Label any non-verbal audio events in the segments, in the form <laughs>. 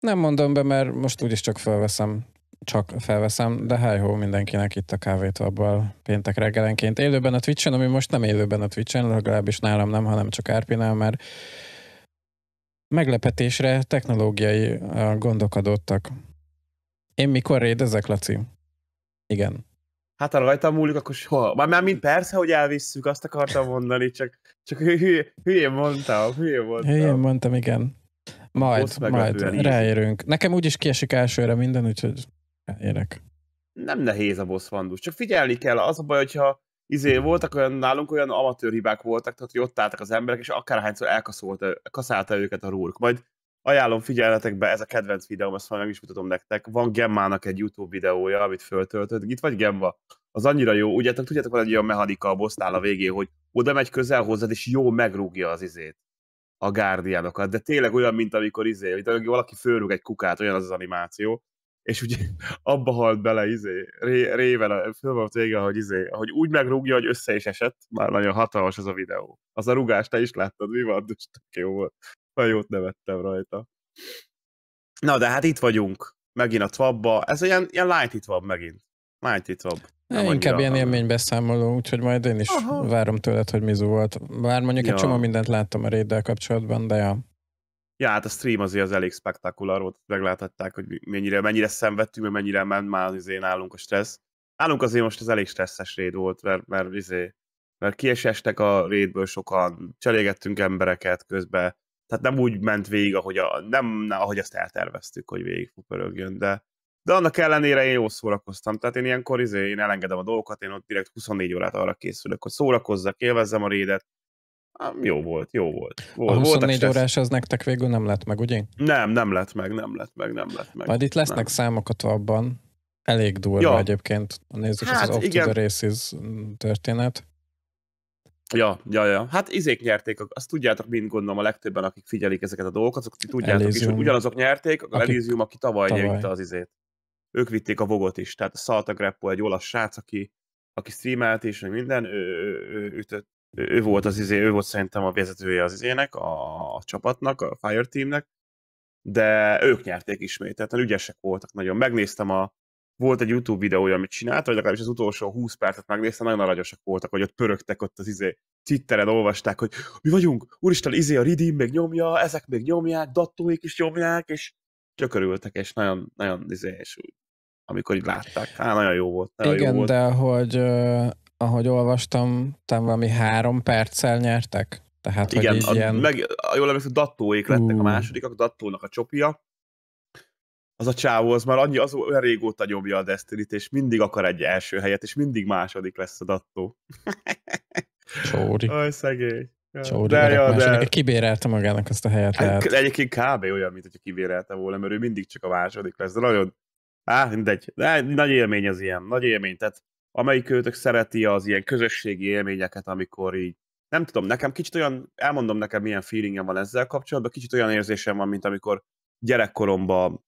Nem mondom be, mert most úgyis csak felveszem csak felveszem, de hájhó mindenkinek itt a abban péntek reggelenként. Élőben a Twitch-en, ami most nem élőben a Twitch-en, legalábbis nálam nem, hanem csak Árpinál, mert meglepetésre technológiai gondok adottak. Én mikor rédezek, Laci? Igen. Hát ha rajta múlik, akkor soha. Már, már mind persze, hogy elvisszük, azt akartam mondani, csak, csak hülyén mondtam, hülyén mondtam. Hülyén mondtam, igen. Majd, majd, ráérünk. Nekem úgyis kiesik elsőre minden, úgyhogy érek. Nem nehéz a boss vandus, csak figyelni kell. Az a baj, hogyha izé voltak olyan, nálunk olyan amatőr hibák voltak, tehát hogy ott álltak az emberek, és akárhányszor elkaszolta, kaszálta őket a rúrk. Majd ajánlom figyelnetekbe, ez a kedvenc videóm, ezt majd meg is mutatom nektek. Van Gemmának egy YouTube videója, amit föltöltött. Itt vagy Gemma? Az annyira jó. Ugye tudjátok, van egy olyan mechanika a bossnál a végén, hogy oda megy közel hozzád, és jó megrúgja az izét a gárdiánokat, de tényleg olyan, mint amikor izé, mint valaki fölrúg egy kukát, olyan az az animáció, és ugye <laughs> abba halt bele izé, ré, a, föl volt vége, hogy izé, hogy úgy megrúgja, hogy össze is esett, már nagyon hatalmas az a videó. Az a rugás, te is láttad, mi van, és <laughs> tök jó volt. Nagyon jót nevettem rajta. Na, de hát itt vagyunk, megint a twabba, ez olyan ilyen light itt van megint. Light itt van. Nem Inkább annyira, ilyen élménybeszámoló, úgyhogy majd én is Aha. várom tőled, hogy mizu volt. Bár mondjuk ja. egy csomó mindent láttam a réddel kapcsolatban, de ja. Ja, hát a stream azért az elég spektakulár volt, megláthatták, hogy mennyire, mennyire szenvedtünk, mert mennyire ment már azért nálunk a stressz. Nálunk azért most az elég stresszes réd volt, mert, mert, azért, mert kiesestek a rédből sokan, cselégettünk embereket közben, tehát nem úgy ment végig, ahogy, a, nem, ahogy azt elterveztük, hogy végig fog pörögjön, de de annak ellenére én jól szórakoztam. Tehát én ilyenkor izé, én elengedem a dolgokat, én ott direkt 24 órát arra készülök, hogy szórakozzak, élvezzem a rédet. jó volt, jó volt. volt a 24 volt, órás az nektek végül nem lett meg, ugye? Nem, nem lett meg, nem lett meg, nem lett meg. Majd itt lesznek nem. számokat abban. Elég durva ja. egyébként. Nézzük hát, az Off igen. to the Races mm, történet. Ja, ja, ja. Hát izék nyerték, azt tudjátok mind gondolom a legtöbben, akik figyelik ezeket a dolgokat, azok tudjátok Elysium. is, hogy ugyanazok nyerték, a Elysium, aki tavaly, tavaly. nyerte az izét ők vitték a vogot is, tehát a Salta Greppo, egy olasz srác, aki, aki streamelt és minden, ő, ő, ő, ő, ő, ő, volt az izé, ő volt szerintem a vezetője az izének, a, a csapatnak, a Fire Teamnek, de ők nyerték ismét, tehát ügyesek voltak nagyon. Megnéztem a, volt egy YouTube videója, amit csinált, vagy legalábbis az utolsó 20 percet megnéztem, nagyon aranyosak voltak, hogy ott pörögtek ott az izé, Twitteren olvasták, hogy mi vagyunk, úristen, izé a Ridim még nyomja, ezek még nyomják, dattóik is nyomják, és gyökörültek, és nagyon, nagyon izé, és úgy, amikor így látták, hát nagyon jó volt. Nagyon Igen, jó volt. de hogy ahogy olvastam, talán valami három perccel nyertek. Tehát, Igen, hogy a, ilyen... meg, a, jól emlékszem, dattóék lettek uh. a másodikak, dattónak a csopja. az a csávó, az már annyi, az olyan régóta nyomja a destiny és mindig akar egy első helyet, és mindig második lesz a dattó. Csóri. Aj, szegény. Csóri de, ja, kibérelte magának azt a helyet. Hát, Egyébként kb. olyan, mint hogyha kibérelte volna, mert ő mindig csak a második lesz, de nagyon, á, mindegy, de nagy élmény az ilyen, nagy élmény, tehát amelyik őtök szereti az ilyen közösségi élményeket, amikor így, nem tudom, nekem kicsit olyan, elmondom nekem milyen feelingem van ezzel kapcsolatban, kicsit olyan érzésem van, mint amikor gyerekkoromban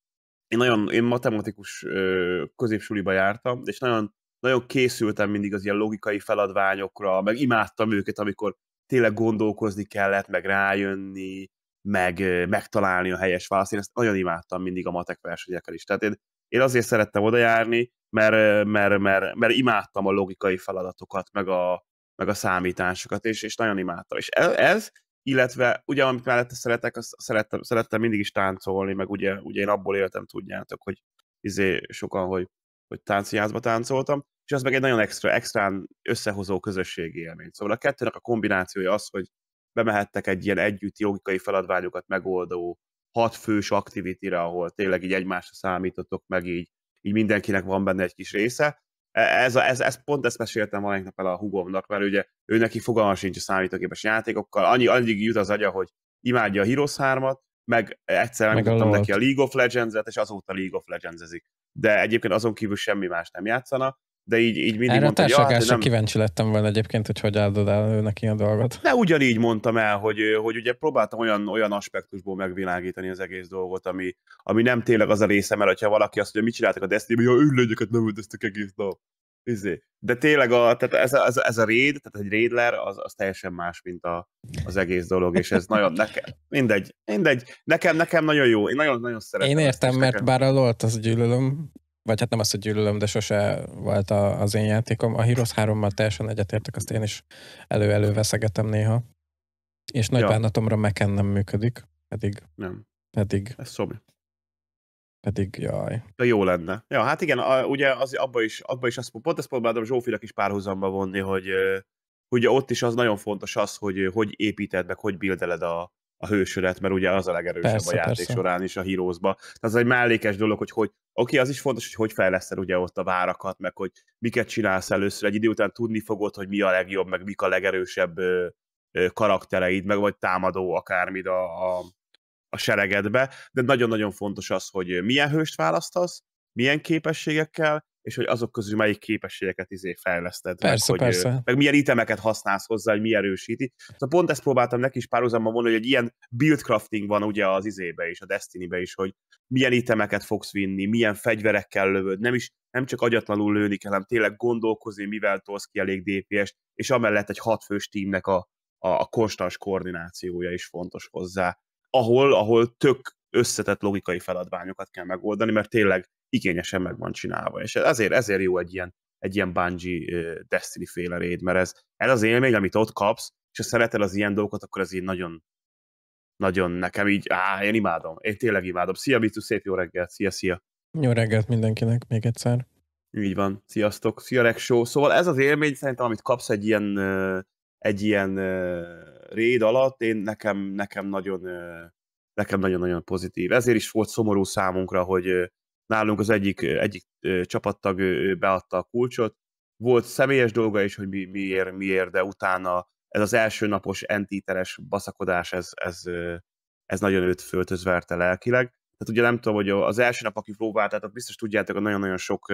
én nagyon, én matematikus középsuliba jártam, és nagyon, nagyon készültem mindig az ilyen logikai feladványokra, meg imádtam őket, amikor tényleg gondolkozni kellett, meg rájönni, meg megtalálni a helyes választ. Én ezt nagyon imádtam mindig a matek versenyekkel is. Tehát én, én azért szerettem oda járni, mert, mert, mert, mert imádtam a logikai feladatokat, meg a, meg a számításokat, és, és nagyon imádtam. És e, ez, illetve ugye amit mellette szeretek, azt szerettem, szerettem mindig is táncolni, meg ugye, ugye én abból éltem, tudjátok, hogy izé sokan, hogy, hogy táncjázba táncoltam, és az meg egy nagyon extra, extrán összehozó közösségi élmény. Szóval a kettőnek a kombinációja az, hogy bemehettek egy ilyen együtt logikai feladványokat megoldó hat fős aktivitira, ahol tényleg így egymásra számítotok, meg így, így mindenkinek van benne egy kis része. E, ez, a, ez, ez pont ezt meséltem valamelyik nap el a hugomnak, mert ugye ő neki fogalma sincs a számítógépes játékokkal, annyi, annyi jut az agya, hogy imádja a Heroes 3-at, meg egyszer megmutattam neki a League of Legends-et, és azóta League of Legends-ezik. De egyébként azon kívül semmi más nem játszana, de így, így mindig Erre mondta, a társaságásra a nem... kíváncsi lettem volna egyébként, hogy hogy áldod el neki a dolgot. De ugyanígy mondtam el, hogy, hogy ugye próbáltam olyan, olyan aspektusból megvilágítani az egész dolgot, ami, ami nem tényleg az a része, mert hogyha valaki azt mondja, mit csináltak a destiny ben ja, őrlőgyöket nem üldöztek egész nap. Izé. De tényleg a, tehát ez, a, ez, a, ez a raid, tehát egy raidler, az, az teljesen más, mint a, az egész dolog, és ez nagyon nekem, mindegy, mindegy, nekem, nekem nagyon jó, én nagyon-nagyon szeretem. Én értem, mert nekem. bár a lolt az gyűlölöm, vagy hát nem azt, hogy gyűlölöm, de sose volt a, az én játékom. A Heroes 3-mal teljesen egyetértek, azt én is elő-elő veszegetem néha. És nagy ja. bánatomra Mac-en nem működik, pedig... Nem. Pedig... Ez szobri. Pedig, jaj. Ja, jó lenne. Ja, hát igen, a, ugye az, abba is, abba is azt, pont ezt próbáltam Zsófinak is párhuzamba vonni, hogy ugye ott is az nagyon fontos az, hogy hogy építed meg, hogy bildeled a, a hősöret, mert ugye az a legerősebb persze, a játék persze. során is a heroes Tehát az egy mellékes dolog, hogy, hogy oké, okay, az is fontos, hogy hogy fejleszted ugye ott a várakat, meg hogy miket csinálsz először, egy idő után tudni fogod, hogy mi a legjobb, meg mik a legerősebb ö, ö, karaktereid, meg vagy támadó akármid a, a, a seregedbe, de nagyon-nagyon fontos az, hogy milyen hőst választasz, milyen képességekkel, és hogy azok közül melyik képességeket izé fejleszted. Persze, meg, hogy, Meg milyen itemeket használsz hozzá, hogy mi erősíti. Szóval pont ezt próbáltam neki is párhuzamban mondani, hogy egy ilyen build crafting van ugye az izébe is, a Destiny-be is, hogy milyen itemeket fogsz vinni, milyen fegyverekkel lövöd, nem is nem csak agyatlanul lőni kell, hanem tényleg gondolkozni, mivel tolsz ki elég DPS-t, és amellett egy hatfős tímnek a, a, a konstans koordinációja is fontos hozzá, ahol, ahol tök összetett logikai feladványokat kell megoldani, mert tényleg igényesen meg van csinálva. És ezért, ezért jó egy ilyen, egy ilyen Bungie Destiny féle raid, mert ez, ez az élmény, amit ott kapsz, és ha szereted az ilyen dolgokat, akkor ez így nagyon, nagyon nekem így, á, én imádom, én tényleg imádom. Szia, Bitu, szép jó reggelt, szia, szia. Jó reggelt mindenkinek, még egyszer. Így van, sziasztok, szia Rexó. Szóval ez az élmény szerintem, amit kapsz egy ilyen, egy ilyen réd alatt, én nekem, nekem nagyon nekem nagyon-nagyon pozitív. Ezért is volt szomorú számunkra, hogy nálunk az egyik, egyik csapattag beadta a kulcsot. Volt személyes dolga is, hogy mi, miért, miért, de utána ez az első napos entiteres baszakodás, ez, ez, ez nagyon őt föltözverte lelkileg. Tehát ugye nem tudom, hogy az első nap, aki próbált, tehát biztos tudjátok, hogy nagyon-nagyon sok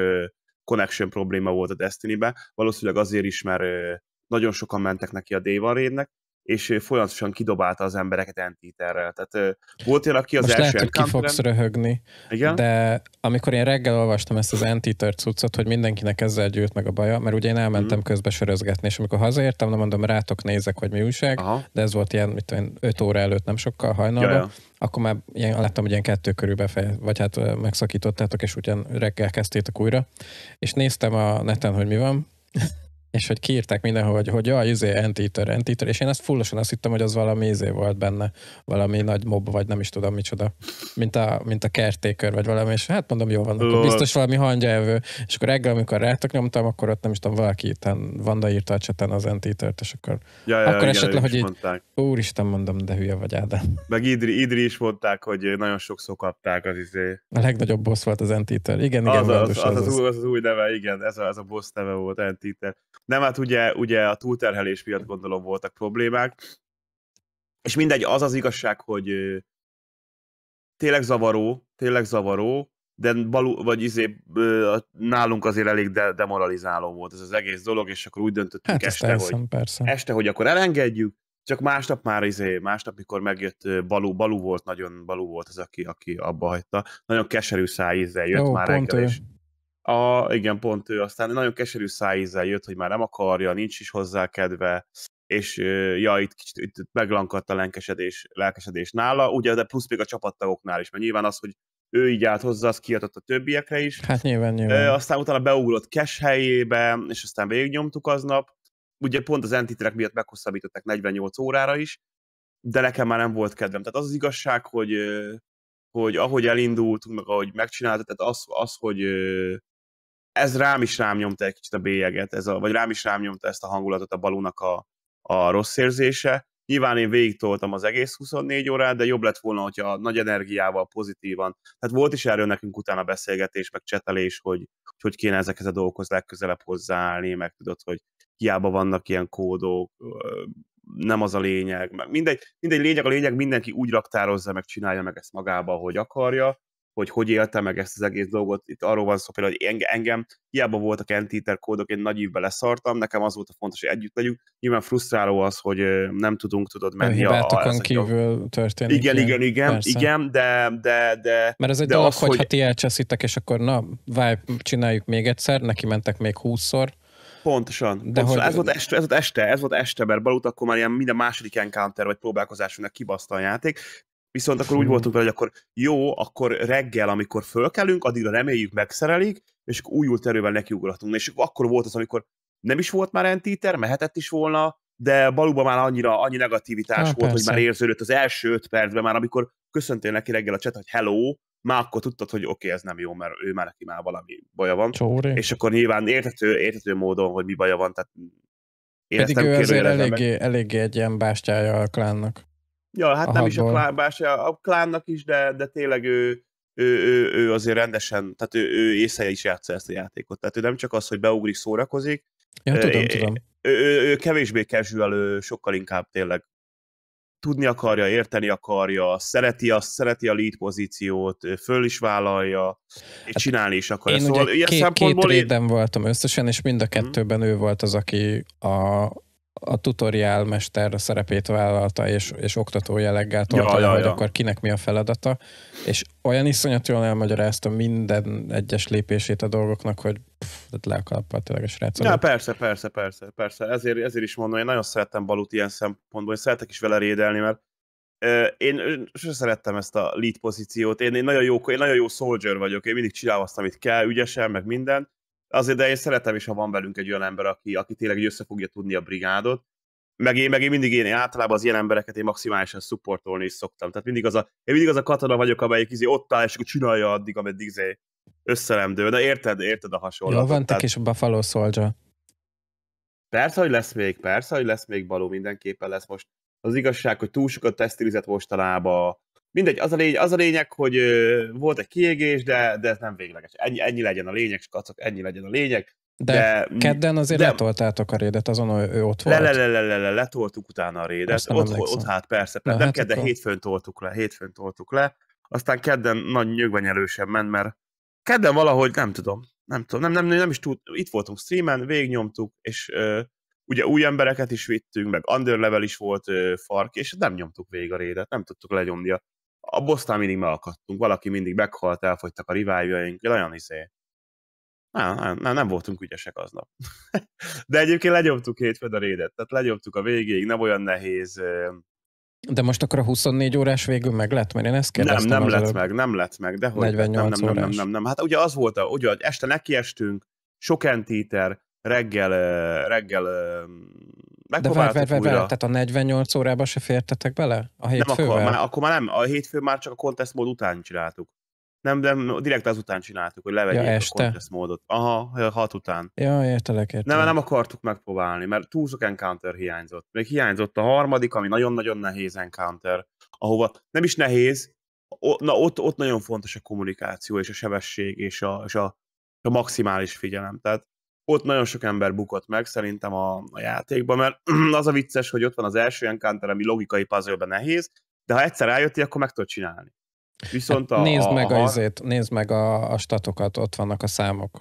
connection probléma volt a destiny ben valószínűleg azért is, mert nagyon sokan mentek neki a Day One és folyamatosan kidobálta az embereket Antiterrel. Tehát volt ilyen, aki az Most első lehet, hogy ki fogsz röhögni, Igen? de amikor én reggel olvastam ezt az Antiter cuccot, hogy mindenkinek ezzel gyűlt meg a baja, mert ugye én elmentem mm. közbe sörözgetni, és amikor hazaértem, nem mondom, rátok nézek, hogy mi újság, Aha. de ez volt ilyen, mit tudom, 5 óra előtt, nem sokkal hajnalban, ja. akkor már ilyen, láttam, hogy ilyen kettő körül befejez, vagy hát megszakítottátok, és ugyan reggel kezdtétek újra, és néztem a neten, hogy mi van, és hogy kiírták mindenhol, hogy, hogy jaj, izé, Anteater, Anteater, és én ezt fullosan azt hittem, hogy az valami izé volt benne, valami nagy mob, vagy nem is tudom micsoda, mint a, mint a kertékör, vagy valami, és hát mondom, jó van, akkor biztos valami hangyaevő, és akkor reggel, amikor rátok nyomtam, akkor ott nem is tudom, valaki itten, hát, Vanda írta a cseten az anteater és akkor, ja, ja, akkor igen, esetleg, hogy így, úristen, mondom, de hülye vagy Ádám. Meg Idri, Idri is mondták, hogy nagyon sokszor kapták az izé. A legnagyobb boss volt az Anteater, igen, igen. Az, az, az, az, az, az, az, az, új neve, igen, ez a, ez a boss neve volt, Anteater. Nem, hát ugye, ugye a túlterhelés miatt gondolom voltak problémák. És mindegy, az az igazság, hogy tényleg zavaró, tényleg zavaró, de Balu vagy izé, nálunk azért elég de- demoralizáló volt ez az egész dolog, és akkor úgy döntöttünk hát, este, persze, hogy, persze. este, hogy akkor elengedjük, csak másnap már izé, másnap, mikor megjött Balú, Balú volt nagyon, Balú volt az, aki, aki abba hagyta. Nagyon keserű szájízzel jött Jó, már reggel, és a, igen, pont ő aztán nagyon keserű szájízzel jött, hogy már nem akarja, nincs is hozzá kedve, és ja, itt kicsit itt meglankadt a lelkesedés, lelkesedés nála, ugye, de plusz még a csapattagoknál is, mert nyilván az, hogy ő így állt hozzá, az kiadott a többiekre is. Hát nyilván, nyilván. aztán utána beugrott cash helyébe, és aztán végignyomtuk aznap. Ugye pont az entitrek miatt meghosszabbították 48 órára is, de nekem már nem volt kedvem. Tehát az az igazság, hogy, hogy ahogy elindultunk, meg ahogy megcsináltuk, tehát az, az hogy ez rám is rám nyomta egy kicsit a bélyeget, ez a, vagy rám is rám nyomta ezt a hangulatot a balónak a, a rossz érzése. Nyilván én végigtoltam az egész 24 órát, de jobb lett volna, hogyha nagy energiával, pozitívan. Tehát volt is erről nekünk utána beszélgetés, meg csetelés, hogy hogy kéne ezekhez a dolgokhoz legközelebb hozzáállni, meg tudod, hogy hiába vannak ilyen kódok, nem az a lényeg. Meg Mindegy, mindegy lényeg, a lényeg mindenki úgy raktározza, meg csinálja meg ezt magába, hogy akarja, hogy hogy élte meg ezt az egész dolgot. Itt arról van szó például, hogy engem hiába voltak entiter kódok, én nagy ívbe leszartam, nekem az volt a fontos, hogy együtt legyünk. Nyilván frusztráló az, hogy nem tudunk, tudod menni. A hibátokon a, kívül a... történik. Igen, ilyen. igen, igen, Persze. igen, de, de, de Mert ez egy de dolog, az, hogy, hogy ha ti elcseszitek, és akkor na, vibe, csináljuk még egyszer, neki mentek még húszszor, Pontosan. De pontosan. Hogy... Ez, volt este, ez volt este, ez volt este, mert Balut akkor már ilyen minden második encounter vagy próbálkozásunknak kibaszta a játék. Viszont akkor úgy mhm. voltunk vele, hogy akkor jó, akkor reggel, amikor fölkelünk, addigra reméljük megszerelik, és akkor újult erővel nekiugratunk. És akkor volt az, amikor nem is volt már entíter, mehetett is volna, de Baluba már annyira, annyi negativitás Há, volt, persze. hogy már érződött az első öt percben, már amikor köszöntél neki reggel a chat, hogy hello, már akkor tudtad, hogy oké, okay, ez nem jó, mert ő már neki már valami baja van. Csóri. És akkor nyilván értető, értető módon, hogy mi baja van, tehát Pedig ő azért eléggé, eléggé egy ilyen bástyája a klánnak. Ja, hát a nem is a klánban, a klánnak is, de, de tényleg ő, ő, ő, ő azért rendesen, tehát ő, ő észre is játsza ezt a játékot. Tehát ő nem csak az, hogy beugrik, szórakozik. Ja, tudom, ő, tudom. Ő, ő, ő kevésbé casual, ő sokkal inkább tényleg tudni akarja, érteni akarja, szereti azt, szereti a lead pozíciót, föl is vállalja, és hát csinálni is akarja. Én szóval ugye ilyen két, szempontból két én... voltam összesen, és mind a mhm. kettőben mm. ő volt az, aki a, a tutoriál mester szerepét vállalta, és, és oktató jelleggel tolta, ja, ja, hogy ja. akkor kinek mi a feladata, és olyan iszonyat jól elmagyarázta minden egyes lépését a dolgoknak, hogy le a kalappal tényleg a srácok. Ja, persze, persze, persze, persze. Ezért, ezért is mondom, én nagyon szerettem Balut ilyen szempontból, én szeretek is vele rédelni, mert én sose szerettem ezt a lead pozíciót, én, én, nagyon jó, én nagyon jó soldier vagyok, én mindig csinálom azt, amit kell, ügyesen, meg minden, azért, de én szeretem is, ha van velünk egy olyan ember, aki, aki tényleg össze fogja tudni a brigádot, meg én, meg én mindig én, én általában az ilyen embereket én maximálisan szupportolni is szoktam. Tehát mindig az a, én mindig az a katona vagyok, amelyik izé ott áll, és akkor csinálja addig, ameddig izé összelemdő. De érted, érted a hasonlatot. van te és Buffalo Soldier. Persze, hogy lesz még, persze, hogy lesz még való, mindenképpen lesz most. Az igazság, hogy túl sokat tesztilizett mostanában Mindegy, az a, lény, az a lényeg, hogy volt egy kiégés, de, de ez nem végleges. Ennyi, ennyi legyen a lényeg, skacok, ennyi legyen a lényeg. De, de kedden azért de, letoltátok a rédet, azon ő, ott volt. Le, le, le, le, le, letoltuk utána a rédet. Ott, ott, hát persze, Na, nem hát kedden, akkor... hétfőn toltuk le, hétfőn toltuk le. Aztán kedden nagy erősen ment, mert kedden valahogy nem tudom, nem tudom, nem, nem, nem, nem is tud, itt voltunk streamen, végnyomtuk, és ö, ugye új embereket is vittünk, meg underlevel is volt ö, fark, és nem nyomtuk végig a rédet, nem tudtuk lenyomni a a bosztán mindig megakadtunk, valaki mindig meghalt, elfogytak a riváljaink, olyan izé. Nem, nem, nem, nem voltunk ügyesek aznap. <laughs> De egyébként legyomtuk hétfőn a rédet, tehát legyomtuk a végéig, nem olyan nehéz. De most akkor a 24 órás végül meg lett, mert én ezt kérdeztem Nem, nem lett meg, nem lett meg, de hogy 48 nem, nem, nem, nem, nem, nem, Hát ugye az volt, a, ugye este nekiestünk, sok entíter, reggel, reggel de várj, várj, várj, tehát a 48 órába se fértetek bele? A hétfővel? Nem, akkor már, akkor már nem. A hétfő már csak a contest mód után csináltuk. Nem, nem, direkt azután csináltuk, hogy levegyék ja, a contest módot. Aha, hat után. Ja, értelek, értelek. Nem, nem akartuk megpróbálni, mert túl sok encounter hiányzott. Még hiányzott a harmadik, ami nagyon-nagyon nehéz encounter, ahova nem is nehéz, na ott, ott nagyon fontos a kommunikáció, és a sebesség, és a, és a, a maximális figyelem. Tehát ott nagyon sok ember bukott meg szerintem a, a játékban, mert <clears throat> az a vicces, hogy ott van az első encounter, ami logikai puzzle nehéz, de ha egyszer eljöttél, akkor meg tudod csinálni. Viszont hát a, nézd meg a, a nézd meg a, a statokat, ott vannak a számok.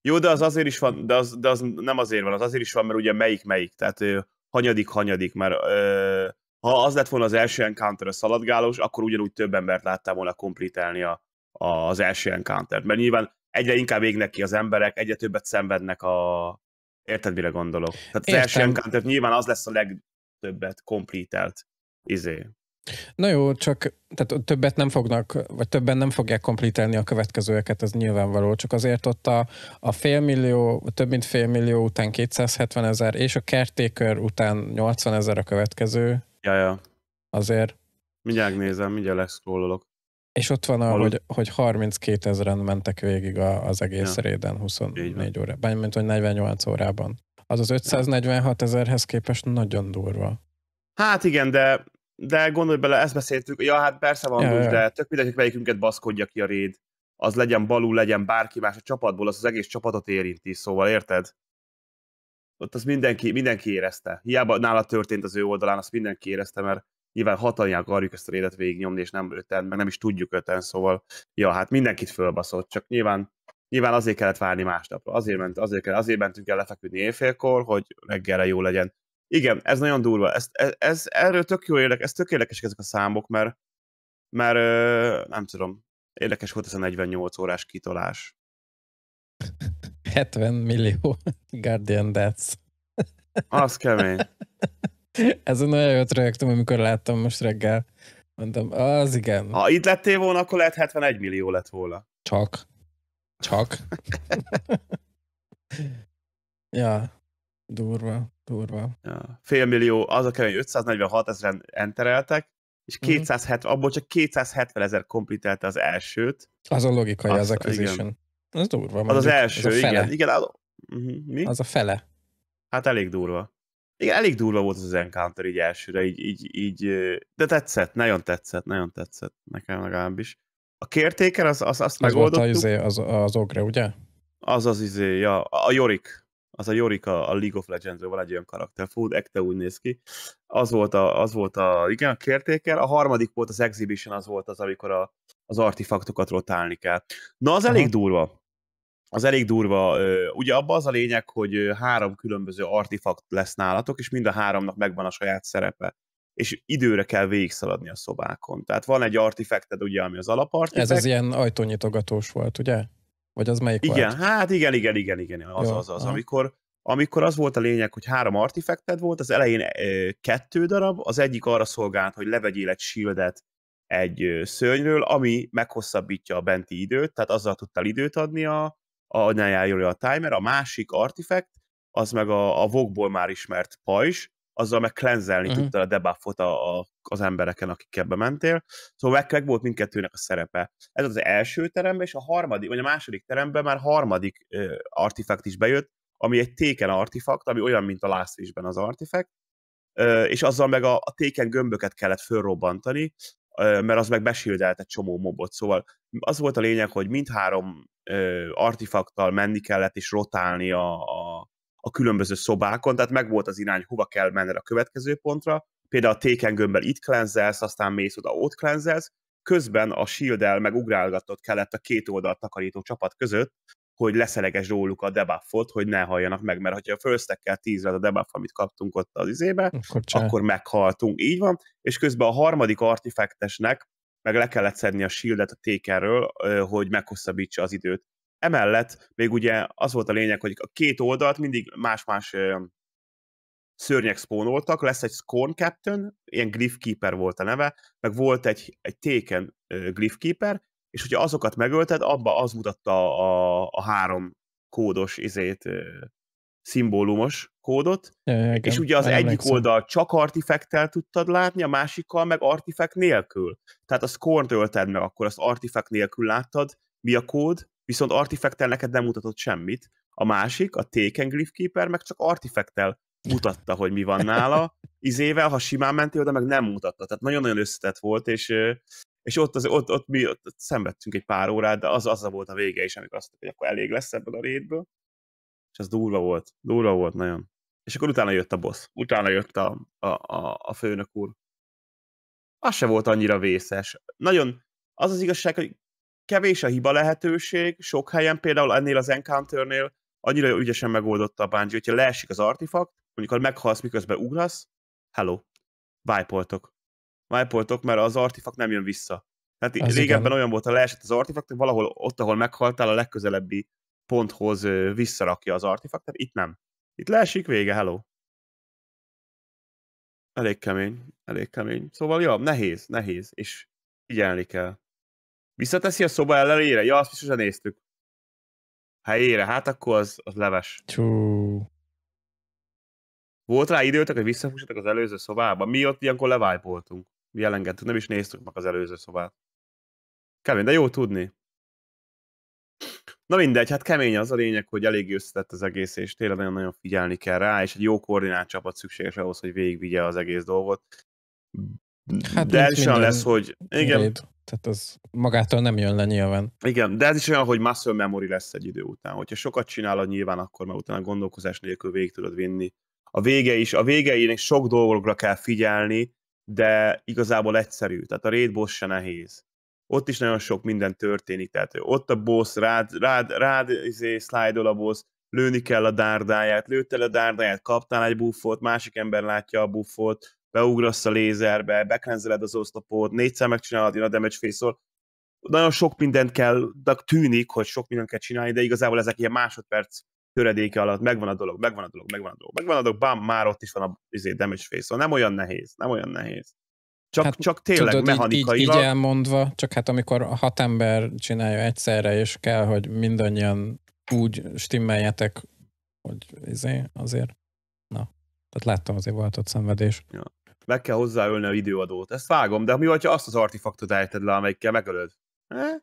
Jó, de az azért is van, de az, de az nem azért van, az azért is van, mert ugye melyik-melyik, tehát hanyadik, hanyadik, mert ö, ha az lett volna az első encounter a szaladgálós, akkor ugyanúgy több embert láttál volna komplételni a, a, az első encounter mert nyilván egyre inkább égnek ki az emberek, egyre többet szenvednek a... Érted, mire gondolok? Tehát az Értem. első encounter nyilván az lesz a legtöbbet komplítelt izé. Na jó, csak tehát többet nem fognak, vagy többen nem fogják komplítelni a következőeket, ez nyilvánvaló, csak azért ott a, a félmillió, több mint félmillió után 270 ezer, és a kertékör után 80 ezer a következő. Ja, ja. Azért. Mindjárt nézem, mindjárt leszkrollolok. És ott van, Való... hogy, hogy 32 ezeren mentek végig a, az egész ja. réden 24 órában, mint hogy 48 órában. Az az 546 ezerhez képest nagyon durva. Hát igen, de, de gondolj bele, ezt beszéltük, ja hát persze van ja, bus, ja. de tök mindegy, hogy melyikünket baszkodja ki a réd. Az legyen balú, legyen bárki más a csapatból, az az egész csapatot érinti, szóval érted? Ott az mindenki, mindenki érezte. Hiába nála történt az ő oldalán, azt mindenki érezte, mert nyilván hatalják akarjuk ezt a rédet végignyomni, és nem öten, meg nem is tudjuk öten, szóval ja, hát mindenkit fölbaszott, csak nyilván Nyilván azért kellett várni másnapra, azért, ment, azért, kell, azért mentünk el lefeküdni éjfélkor, hogy reggelre jó legyen. Igen, ez nagyon durva, ez, ez, ez erről tök jó érdekes, ez tök érdekes ezek a számok, mert, mert ö, nem tudom, érdekes volt ez a 48 órás kitolás. 70 <laughs> millió Guardian Deaths. Az kemény. <laughs> <laughs> Ez a nagyon jót rögtön, amikor láttam most reggel. Mondtam, az igen. Ha itt lettél volna, akkor lehet 71 millió lett volna. Csak. Csak. <laughs> ja, durva, durva. Ja. Fél millió, az a kemény, 546 ezeren entereltek, és 270, mm. abból csak 270 ezer komplitelte az elsőt. Az a logikai, az, az acquisition. Igen. Az durva. Mondjuk. Az az első, az igen. igen az, uh-huh. Mi? az a fele. Hát elég durva igen, elég durva volt az Encounter így elsőre, így, így, így, de tetszett, nagyon tetszett, nagyon tetszett nekem legalábbis. A kértéker, az, az, azt az megoldottuk. Volt izé, az, az, az ogre, ugye? Az az izé, ja, a Jorik. Az a Jorik a, a League of legends van egy olyan karakter. Food Ekte úgy néz ki. Az volt, a, az volt a, igen, a kértéker. A harmadik volt az Exhibition, az volt az, amikor a, az artefaktokat rotálni kell. Na, az Aha. elég durva az elég durva. Ugye abban az a lényeg, hogy három különböző artifakt lesz nálatok, és mind a háromnak megvan a saját szerepe és időre kell végigszaladni a szobákon. Tehát van egy artifekted, ugye, ami az alapartifekt. Ez az ilyen ajtónyitogatós volt, ugye? Vagy az melyik Igen, volt? hát igen, igen, igen, igen, az Jó, az, az. az Amikor, amikor az volt a lényeg, hogy három artifekted volt, az elején kettő darab, az egyik arra szolgált, hogy levegyél egy shieldet egy szörnyről, ami meghosszabbítja a benti időt, tehát azzal tudtál időt adni a, a, ne járjon a timer, a másik artifact, az meg a, a vokból már ismert pajzs, azzal meg klenzelni uh-huh. Mhm. tudta a debuffot a, a, az embereken, akikkel bementél. Szóval meg, meg volt mindkettőnek a szerepe. Ez az első teremben, és a harmadik, vagy a második teremben már harmadik ö, artifact is bejött, ami egy téken artifact, ami olyan, mint a Last Wish-ben az artifact, ö, és azzal meg a, a téken gömböket kellett fölrobbantani, ö, mert az meg egy csomó mobot. Szóval az volt a lényeg, hogy mindhárom artifaktal menni kellett és rotálni a, a, a különböző szobákon, tehát megvolt az irány, hova kell menned a következő pontra, például a Taken gömbbel itt klenzelsz, aztán mész oda, ott klenzelsz. közben a shield meg megugrálgatott kellett a két oldalt takarító csapat között, hogy leszeleges róluk a debuffot, hogy ne halljanak meg, mert ha fölsztekkel tízre a debuff, amit kaptunk ott az izébe, akkor, akkor meghaltunk. Így van, és közben a harmadik artifaktesnek meg le kellett szedni a shieldet a tékerről, hogy meghosszabbítsa az időt. Emellett még ugye az volt a lényeg, hogy a két oldalt mindig más-más szörnyek spónoltak, lesz egy Scorn Captain, ilyen Glyph Keeper volt a neve, meg volt egy, egy Taken Glyph Keeper, és hogyha azokat megölted, abba az mutatta a, a három kódos izét, szimbólumos kódot, Igen, és ugye az egyik legszem. oldal csak artifektel tudtad látni, a másikkal meg artifekt nélkül. Tehát a scorn ölted meg, akkor azt artifekt nélkül láttad, mi a kód, viszont artifektel neked nem mutatott semmit. A másik, a Taken Keeper, meg csak artifektel mutatta, hogy mi van nála, izével, ha simán mentél oda, meg nem mutatta. Tehát nagyon-nagyon összetett volt, és, és ott, az, ott, ott mi ott, ott szenvedtünk egy pár órát, de az, az volt a vége is, amikor azt mondta, hogy akkor elég lesz ebből a rétből. És ez durva volt, durva volt nagyon. És akkor utána jött a boss, utána jött a, a, a, a főnök úr. Az se volt annyira vészes. Nagyon, az az igazság, hogy kevés a hiba lehetőség, sok helyen, például ennél az Encounternél annyira ügyesen megoldotta a Bungie, hogyha leesik az artifakt, mondjuk ha meghalsz, miközben ugrasz, hello, vájpoltok. Vájpoltok, mert az artifakt nem jön vissza. Tehát az régebben igen. olyan volt, ha leesett az artifakt, hogy valahol ott, ahol meghaltál, a legközelebbi ponthoz visszarakja az artifaktet, itt nem. Itt leesik, vége, hello. Elég kemény, elég kemény. Szóval, ja, nehéz, nehéz, és figyelni kell. Visszateszi a szoba ellenére? Ja, azt biztosan néztük. Helyére, hát akkor az, az leves. Csú. Volt rá időtök, hogy visszafussatok az előző szobába? Mi ott ilyenkor levájpoltunk. Mi elengedtük, nem is néztük meg az előző szobát. Kemény, de jó tudni. Na mindegy, hát kemény az a lényeg, hogy elég összetett az egész, és tényleg nagyon-nagyon figyelni kell rá, és egy jó koordinált csapat szükséges ahhoz, hogy végigvigye az egész dolgot. Hát de ez is olyan lesz, hogy... Igen. Raid. Tehát az magától nem jön le nyilván. Igen, de ez is olyan, hogy muscle memory lesz egy idő után. Hogyha sokat csinálod nyilván, akkor már utána gondolkozás nélkül végig tudod vinni. A vége is, a végeinek sok dolgokra kell figyelni, de igazából egyszerű. Tehát a raid boss se nehéz ott is nagyon sok minden történik, tehát ott a boss, rád, rád, rád izé, szlájdol a boss, lőni kell a dárdáját, lőttel a dárdáját, kaptál egy buffot, másik ember látja a buffot, beugrasz a lézerbe, bekrenzeled az oszlopot, négyszer megcsinálod a damage face szóval Nagyon sok mindent kell, de tűnik, hogy sok mindent kell csinálni, de igazából ezek ilyen másodperc töredéke alatt megvan a dolog, megvan a dolog, megvan a dolog, megvan a dolog, bám, már ott is van a izé, damage face szóval nem olyan nehéz, nem olyan nehéz. Csak, hát, csak tényleg tudod, mechanikailag. Így, így, elmondva, csak hát amikor a hat ember csinálja egyszerre, és kell, hogy mindannyian úgy stimmeljetek, hogy izé, azért, na, tehát láttam azért volt ott szenvedés. Ja. Meg kell hozzáölni a videóadót. Ezt vágom, de mi vagy, ha azt az artifaktot állítod le, amelyikkel megölöd? Eh?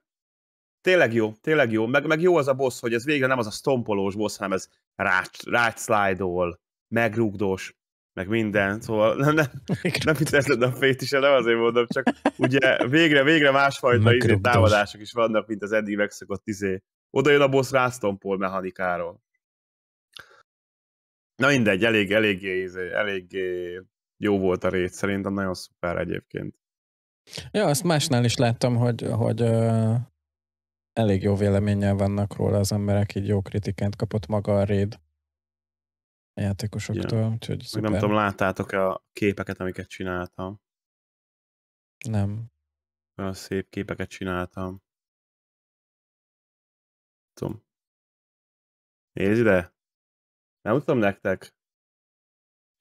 Tényleg jó, tényleg jó. Meg, meg jó az a boss, hogy ez végre nem az a stompolós boss, hanem ez rács, rácslide-ol, megrugdós, meg minden, szóval nem, nem, nem fizeted a fét is, nem azért mondom, csak ugye végre, végre másfajta izé támadások is vannak, mint az eddig megszokott izé. Oda jön a boss Rastonpol mechanikáról. Na mindegy, elég, eléggé, izé, eléggé jó volt a rét, szerintem nagyon szuper egyébként. Ja, azt másnál is láttam, hogy, hogy ö, elég jó véleménnyel vannak róla az emberek, így jó kritikát kapott maga a réd a játékosoktól. Ja. Úgyhogy szuper. nem tudom, láttátok-e a képeket, amiket csináltam? Nem. Olyan szép képeket csináltam. Tudom. Nézd ide! Nem tudom nektek.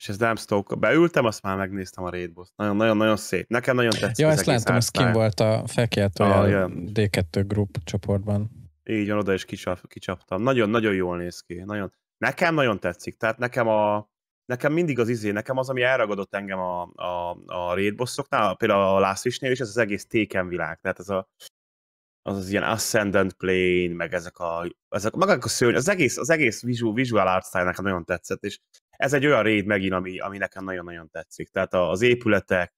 És ez nem stók. Beültem, azt már megnéztem a Raid boss Nagyon-nagyon-nagyon szép. Nekem nagyon tetszik. Ja, ezt láttam, ez kim volt a fekjától a yeah. D2 Group csoportban. Így van, oda is kicsap, kicsaptam. Nagyon-nagyon jól néz ki. Nagyon. Nekem nagyon tetszik, tehát nekem a nekem mindig az izé, nekem az, ami elragadott engem a, a, a raid bossoknál, például a Last Wish-nél is, ez az egész téken világ, tehát ez a az az ilyen Ascendant Plane, meg ezek a, ezek, maga a szörny, az egész, az egész visual, visual art style nekem nagyon tetszett, és ez egy olyan raid megint, ami, ami nekem nagyon-nagyon tetszik. Tehát az épületek,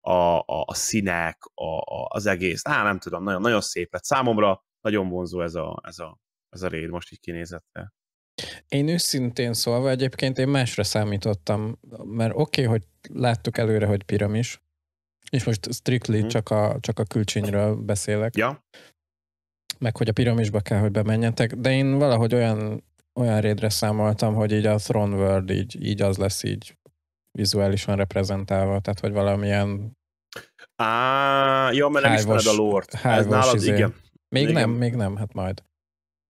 a, a, a színek, a, a, az egész, á, nem tudom, nagyon, nagyon szép lett. Számomra nagyon vonzó ez a, ez a, ez a raid most így kinézette. Én őszintén szólva egyébként én másra számítottam, mert oké, okay, hogy láttuk előre, hogy piramis, és most strictly mm. csak, a, csak a külcsényről beszélek. Ja. Meg hogy a piramisba kell, hogy bemenjetek, de én valahogy olyan, olyan rédre számoltam, hogy így a Throne World így, így az lesz így vizuálisan reprezentálva, tehát hogy valamilyen Á, ja, mert nem hálvos, ismered a lord. Ez nálad, izé. igen. Még igen. nem, még nem, hát majd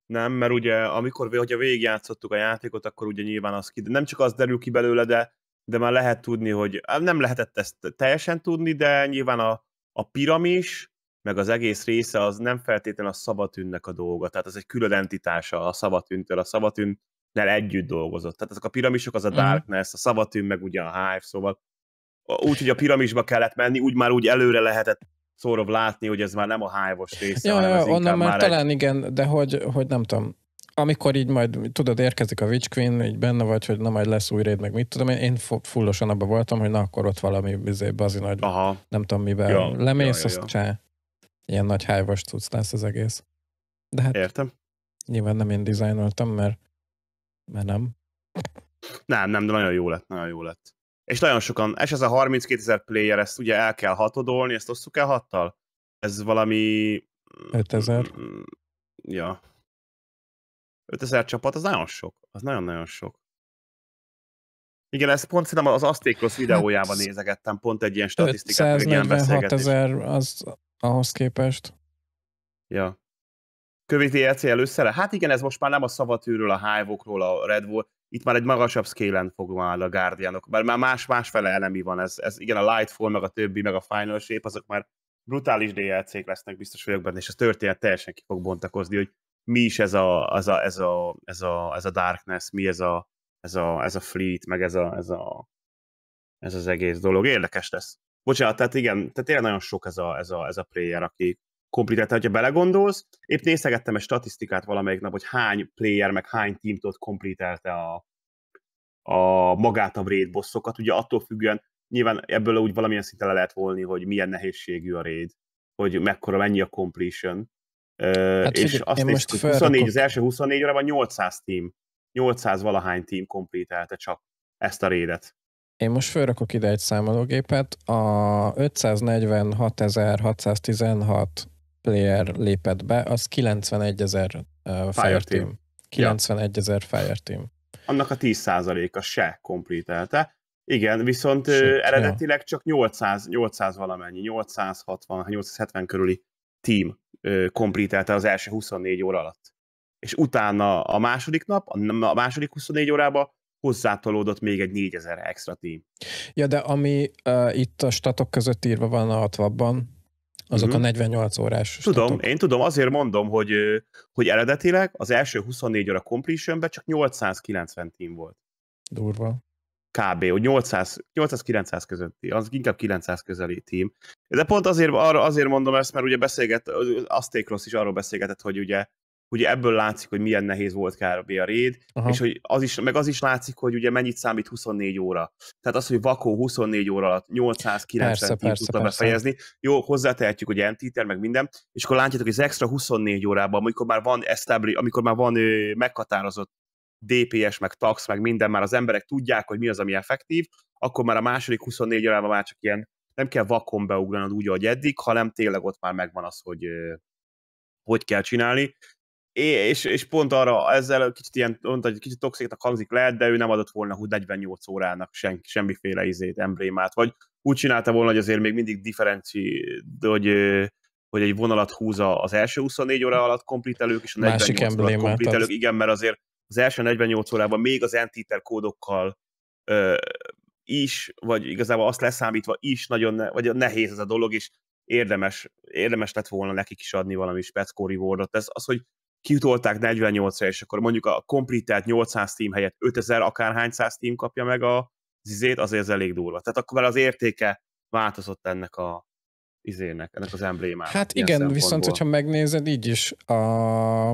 nem? Mert ugye amikor hogyha végigjátszottuk a játékot, akkor ugye nyilván az ki, nem csak az derül ki belőle, de, de már lehet tudni, hogy nem lehetett ezt teljesen tudni, de nyilván a, a piramis, meg az egész része az nem feltétlenül a szabatűnnek a dolga, tehát ez egy külön entitása a szabatűntől, a szabatűnnel együtt dolgozott. Tehát ezek a piramisok, az a mhm. Darkness, a szabatűn, meg ugye a Hive, szóval úgy, hogy a piramisba kellett menni, úgy már úgy előre lehetett sort látni, hogy ez már nem a hájvos része, ja, hanem ja, ez onnan már, már talán egy... igen, de hogy, hogy nem tudom, amikor így majd, tudod, érkezik a Witch Queen, így benne vagy, hogy na majd lesz új raid, meg mit tudom én, én fullosan abban voltam, hogy na akkor ott valami bizé, bazi nagy, Aha. nem tudom mivel ja, lemész, ja, ja, ja. azt csá, ilyen nagy hájvas tudsz lesz az egész. De hát Értem. nyilván nem én dizájnoltam, mert, mert nem. Nem, nem, de nagyon jó lett, nagyon jó lett és nagyon sokan, és ez a 32 ezer player, ezt ugye el kell hatodolni, ezt osztuk el hattal? Ez valami... 5000. Mm, mm, mm, ja. 5000 csapat, az nagyon sok. Az nagyon-nagyon sok. Igen, ezt pont szerintem az Aztékos hát videójában hát, nézegettem, pont egy ilyen statisztikát, egy ilyen ezer az ahhoz képest. Ja. Kövéti EC először? Hát igen, ez most már nem a szavatűről, a hive a Red Bull itt már egy magasabb scale-en fog már a Guardianok, mert már más, más fele elemi van, ez, ez igen, a Lightfall, meg a többi, meg a Final Shape, azok már brutális DLC-k lesznek, biztos vagyok benne, és a történet teljesen ki fog bontakozni, hogy mi is ez a, ez a, ez a, ez a, ez a Darkness, mi ez a, ez a, ez a Fleet, meg ez, a, ez, a, ez az egész dolog. Érdekes lesz. Bocsánat, tehát igen, tehát tényleg nagyon sok ez a, ez a, ez a player, aki, komplikált. Tehát, ha belegondolsz, épp nézegettem egy statisztikát valamelyik nap, hogy hány player, meg hány team tot komplikálte a, a magát a raid bosszokat. Ugye attól függően nyilván ebből úgy valamilyen szinten le lehet volni, hogy milyen nehézségű a raid, hogy mekkora mennyi a completion. Hát, és figyelj, azt én most 24, az első 24-re van 800 team, 800 valahány team komplitálte csak ezt a rédet. Én most fölrakok ide egy számológépet, a 546.616 player lépett be, az 91 ezer uh, Fireteam. 91 ezer ja. Fireteam. Annak a 10%-a se komplítelte. Igen, viszont Sőt, uh, eredetileg ja. csak 800, 800 valamennyi, 860, 870 körüli team ö, komplételte az első 24 óra alatt. És utána a második nap, a második 24 órába hozzátolódott még egy 4000 extra team. Ja, de ami uh, itt a statok között írva van a 60-ban, azok mm-hmm. a 48 mhm. órás Tudom, statok. én tudom, azért mondom, hogy, hogy eredetileg az első 24 óra completionben csak 890 team volt. Durva. Kb. 800-900 közötti, az inkább 900 közeli team. De pont azért, arra, azért mondom ezt, mert ugye beszélget, Aztékrosz is arról beszélgetett, hogy ugye ugye ebből látszik, hogy milyen nehéz volt kb. a réd, Aha. és hogy az is, meg az is látszik, hogy ugye mennyit számít 24 óra. Tehát az, hogy Vakó 24 óra alatt 890 persze, tudta befejezni, jó, hozzátehetjük, hogy entiter, meg minden, és akkor látjátok, hogy az extra 24 órában, amikor már van establi, amikor már van ö, meghatározott DPS, meg tax, meg minden, már az emberek tudják, hogy mi az, ami effektív, akkor már a második 24 órában már csak ilyen nem kell vakon beugranod úgy, ahogy eddig, hanem tényleg ott már megvan az, hogy hogy kell csinálni, és, és pont arra ezzel kicsit ilyen, mondta, hogy kicsit toxiknak hangzik lehet, de ő nem adott volna 48 órának sen, semmiféle izét, emblémát, vagy úgy csinálta volna, hogy azért még mindig differenci, hogy, hogy egy vonalat húz az első 24 óra alatt komplételők, és a 48 óra alatt komplételők, igen, mert azért az első 48 órában még az entiter kódokkal ö, is, vagy igazából azt leszámítva is nagyon ne, vagy nehéz ez a dolog, és érdemes, érdemes lett volna nekik is adni valami speckó rewardot. Ez az, hogy kiutolták 48-ra, és akkor mondjuk a komplitelt 800 team helyett 5000 akárhány száz team kapja meg a az izét, azért ez elég durva. Tehát akkor már az értéke változott ennek a izének, ennek az emblémának. Hát igen, viszont hogyha megnézed, így is a,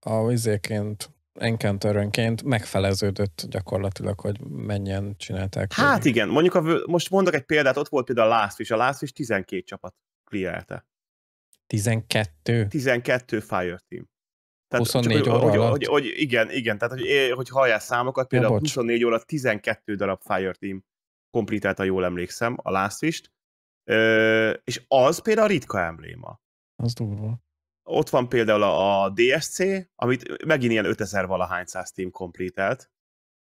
a izéként encounterönként megfeleződött gyakorlatilag, hogy mennyien csinálták. Hát igen, mondjuk a, most mondok egy példát, ott volt például a Last Fish, a Last Fish 12 csapat klielte. 12? 12 Fire Team. Tehát 24 csak, óra hogy, alatt. Hogy, hogy, igen, igen, tehát hogy, eh, hogy halljál számokat, például ja, 24 óra 12 darab Fireteam ha jól emlékszem, a Last Wish-t, és az például ritka embléma. Az durva. Ott van például a, a DSC, amit megint ilyen 5000 valahány száz team komplitált.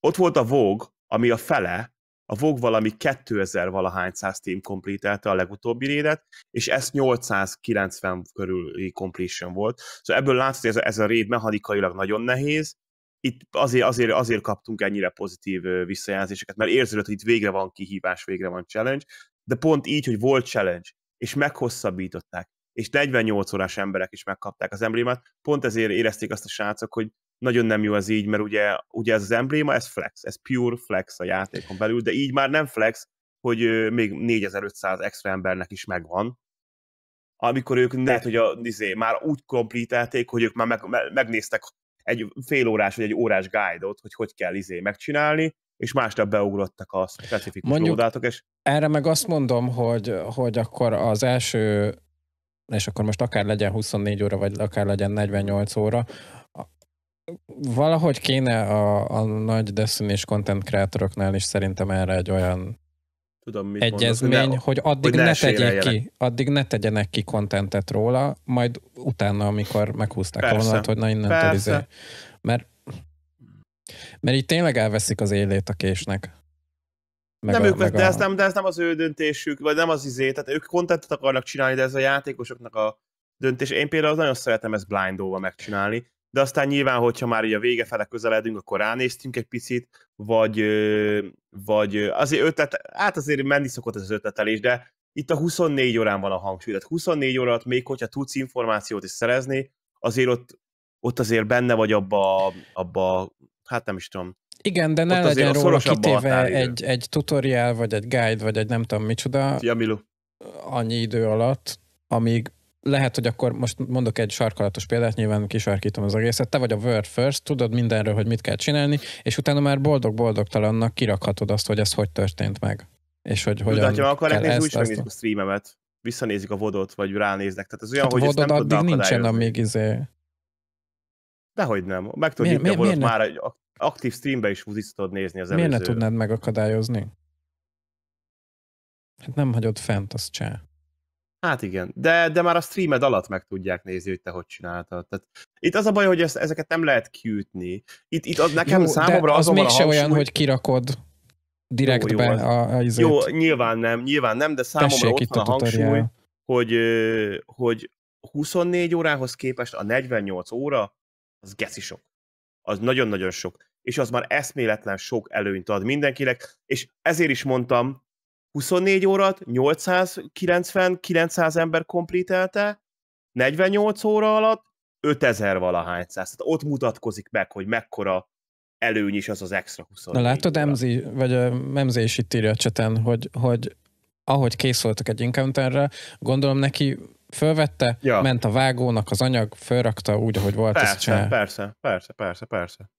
Ott volt a Vogue, ami a fele a VOG valami 2000 valahány száz team komplételte a legutóbbi rédet, és ez 890 körüli completion volt. Szóval ebből látszik, hogy ez a, ez a réd mechanikailag nagyon nehéz, itt azért, azért, azért kaptunk ennyire pozitív visszajelzéseket, mert érződött, hogy itt végre van kihívás, végre van challenge, de pont így, hogy volt challenge, és meghosszabbították, és 48 órás emberek is megkapták az emblémát, pont ezért érezték azt a srácok, hogy nagyon nem jó ez így, mert ugye, ugye ez az embléma, ez flex, ez pure flex a játékon belül, de így már nem flex, hogy még 4500 extra embernek is megvan, amikor ők lehet, hogy a, izé, már úgy komplítelték, hogy ők már meg, megnéztek egy fél órás vagy egy órás guide-ot, hogy hogy kell izé megcsinálni, és másnap beugrottak a specifikus Mondjuk, lódátok, és... Erre meg azt mondom, hogy, hogy akkor az első, és akkor most akár legyen 24 óra, vagy akár legyen 48 óra, valahogy kéne a, a nagy destiny és content kreatoroknál is szerintem erre egy olyan Tudom, mit egyezmény, mondasz, hogy, ne, hogy addig hogy ne, ne tegyék ki, addig ne tegyenek ki kontentet róla, majd utána, amikor meghúzták a vonalat, hogy na innentől izé. Mert, mert így tényleg elveszik az élét a késnek. Meg nem a, ők, meg de, a... ez nem, de ez nem az ő döntésük, vagy nem az izé, tehát ők kontentet akarnak csinálni, de ez a játékosoknak a döntés. Én például nagyon szeretem ezt blindóval megcsinálni, de aztán nyilván, hogyha már így a vége fele közeledünk, akkor ránéztünk egy picit, vagy, vagy azért ötlet, hát azért menni szokott ez az ötletelés, de itt a 24 órán van a hangsúly, tehát 24 óra alatt még hogyha tudsz információt is szerezni, azért ott, ott azért benne vagy abba, abba hát nem is tudom, igen, de ne legyen róla kitéve egy, egy tutorial, vagy egy guide, vagy egy nem tudom micsoda. Szia, Annyi idő alatt, amíg lehet, hogy akkor most mondok egy sarkalatos példát, nyilván kisarkítom az egészet. Te vagy a World First, tudod mindenről, hogy mit kell csinálni, és utána már boldog-boldogtalannak kirakhatod azt, hogy ez hogy történt meg. És hogy hogyan Tudod, ha akarnak nézni, úgy megnézik a streamemet. Visszanézik a vodot, vagy ránéznek. Tehát ez olyan, hát hogy ezt nem addig nincsen, amíg izé... Dehogy nem. Meg tudod miért, miért, a vodot, már egy aktív streambe is vissza tudod nézni az előző. Miért ne tudnád megakadályozni? Hát nem hagyod fent, az csá. Hát igen, de, de már a streamed alatt meg tudják nézni, hogy te hogy csináltad. Tehát itt az a baj, hogy ezt, ezeket nem lehet kiütni. Itt, itt az nekem jó, számomra az, az mégse olyan, hogy kirakod direktbe jó, jó, a, a izét. Jó, nyilván nem, nyilván nem, de számomra Tessék ott itt van a, a hangsúly, hogy, hogy 24 órához képest a 48 óra az geci sok. Az nagyon-nagyon sok. És az már eszméletlen sok előnyt ad mindenkinek, és ezért is mondtam, 24 órát 890-900 ember komplítelte, 48 óra alatt 5000 valahány száz. Tehát ott mutatkozik meg, hogy mekkora előny is az az extra 24 Na látod, emzi MZ, vagy a MZ is itt írja a cseten, hogy, hogy ahogy készültek egy encounterre, gondolom neki fölvette, ja. ment a vágónak az anyag, fölrakta úgy, ahogy volt. persze, persze, persze, persze, persze.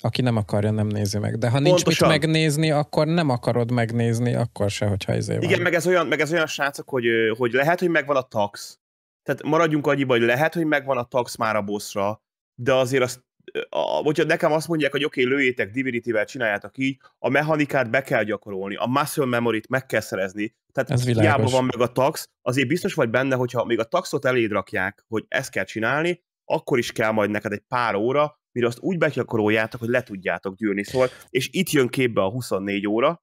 Aki nem akarja, nem nézi meg. De ha nincs Pontosan. mit megnézni, akkor nem akarod megnézni, akkor se, hogyha izé van. Igen, meg ez olyan, meg ez olyan srácok, hogy, hogy lehet, hogy megvan a tax. Tehát maradjunk annyiba, hogy lehet, hogy megvan a tax már a bossra, de azért azt a, hogyha nekem azt mondják, hogy oké, okay, lőjétek Divinity-vel, csináljátok így, a mechanikát be kell gyakorolni, a muscle memory-t meg kell szerezni, tehát Ez hiába van meg a tax, azért biztos vagy benne, hogyha még a taxot eléd rakják, hogy ezt kell csinálni, akkor is kell majd neked egy pár óra, mire azt úgy begyakoroljátok, hogy le tudjátok gyűrni. Szóval, és itt jön képbe a 24 óra,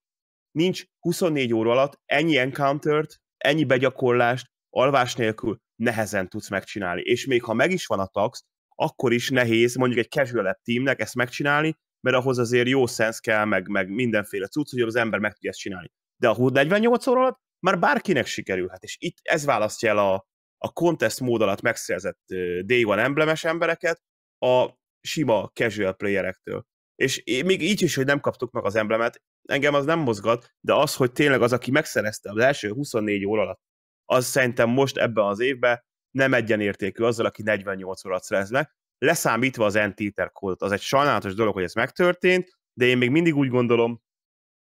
nincs 24 óra alatt ennyi encountert, ennyi begyakorlást, alvás nélkül nehezen tudsz megcsinálni. És még ha meg is van a tax, akkor is nehéz mondjuk egy casual teamnek ezt megcsinálni, mert ahhoz azért jó szensz kell, meg, meg mindenféle cucc, hogy az ember meg tudja ezt csinálni. De a 48 óra alatt már bárkinek sikerülhet, és itt ez választja el a, a contest mód alatt megszerzett Day One emblemes embereket a sima casual playerektől. És még így is, hogy nem kaptuk meg az emblemet, engem az nem mozgat, de az, hogy tényleg az, aki megszerezte az első 24 óra alatt, az szerintem most ebben az évben nem egyenértékű azzal, aki 48 órát szerez le, leszámítva az entiter kódot. Az egy sajnálatos dolog, hogy ez megtörtént, de én még mindig úgy gondolom,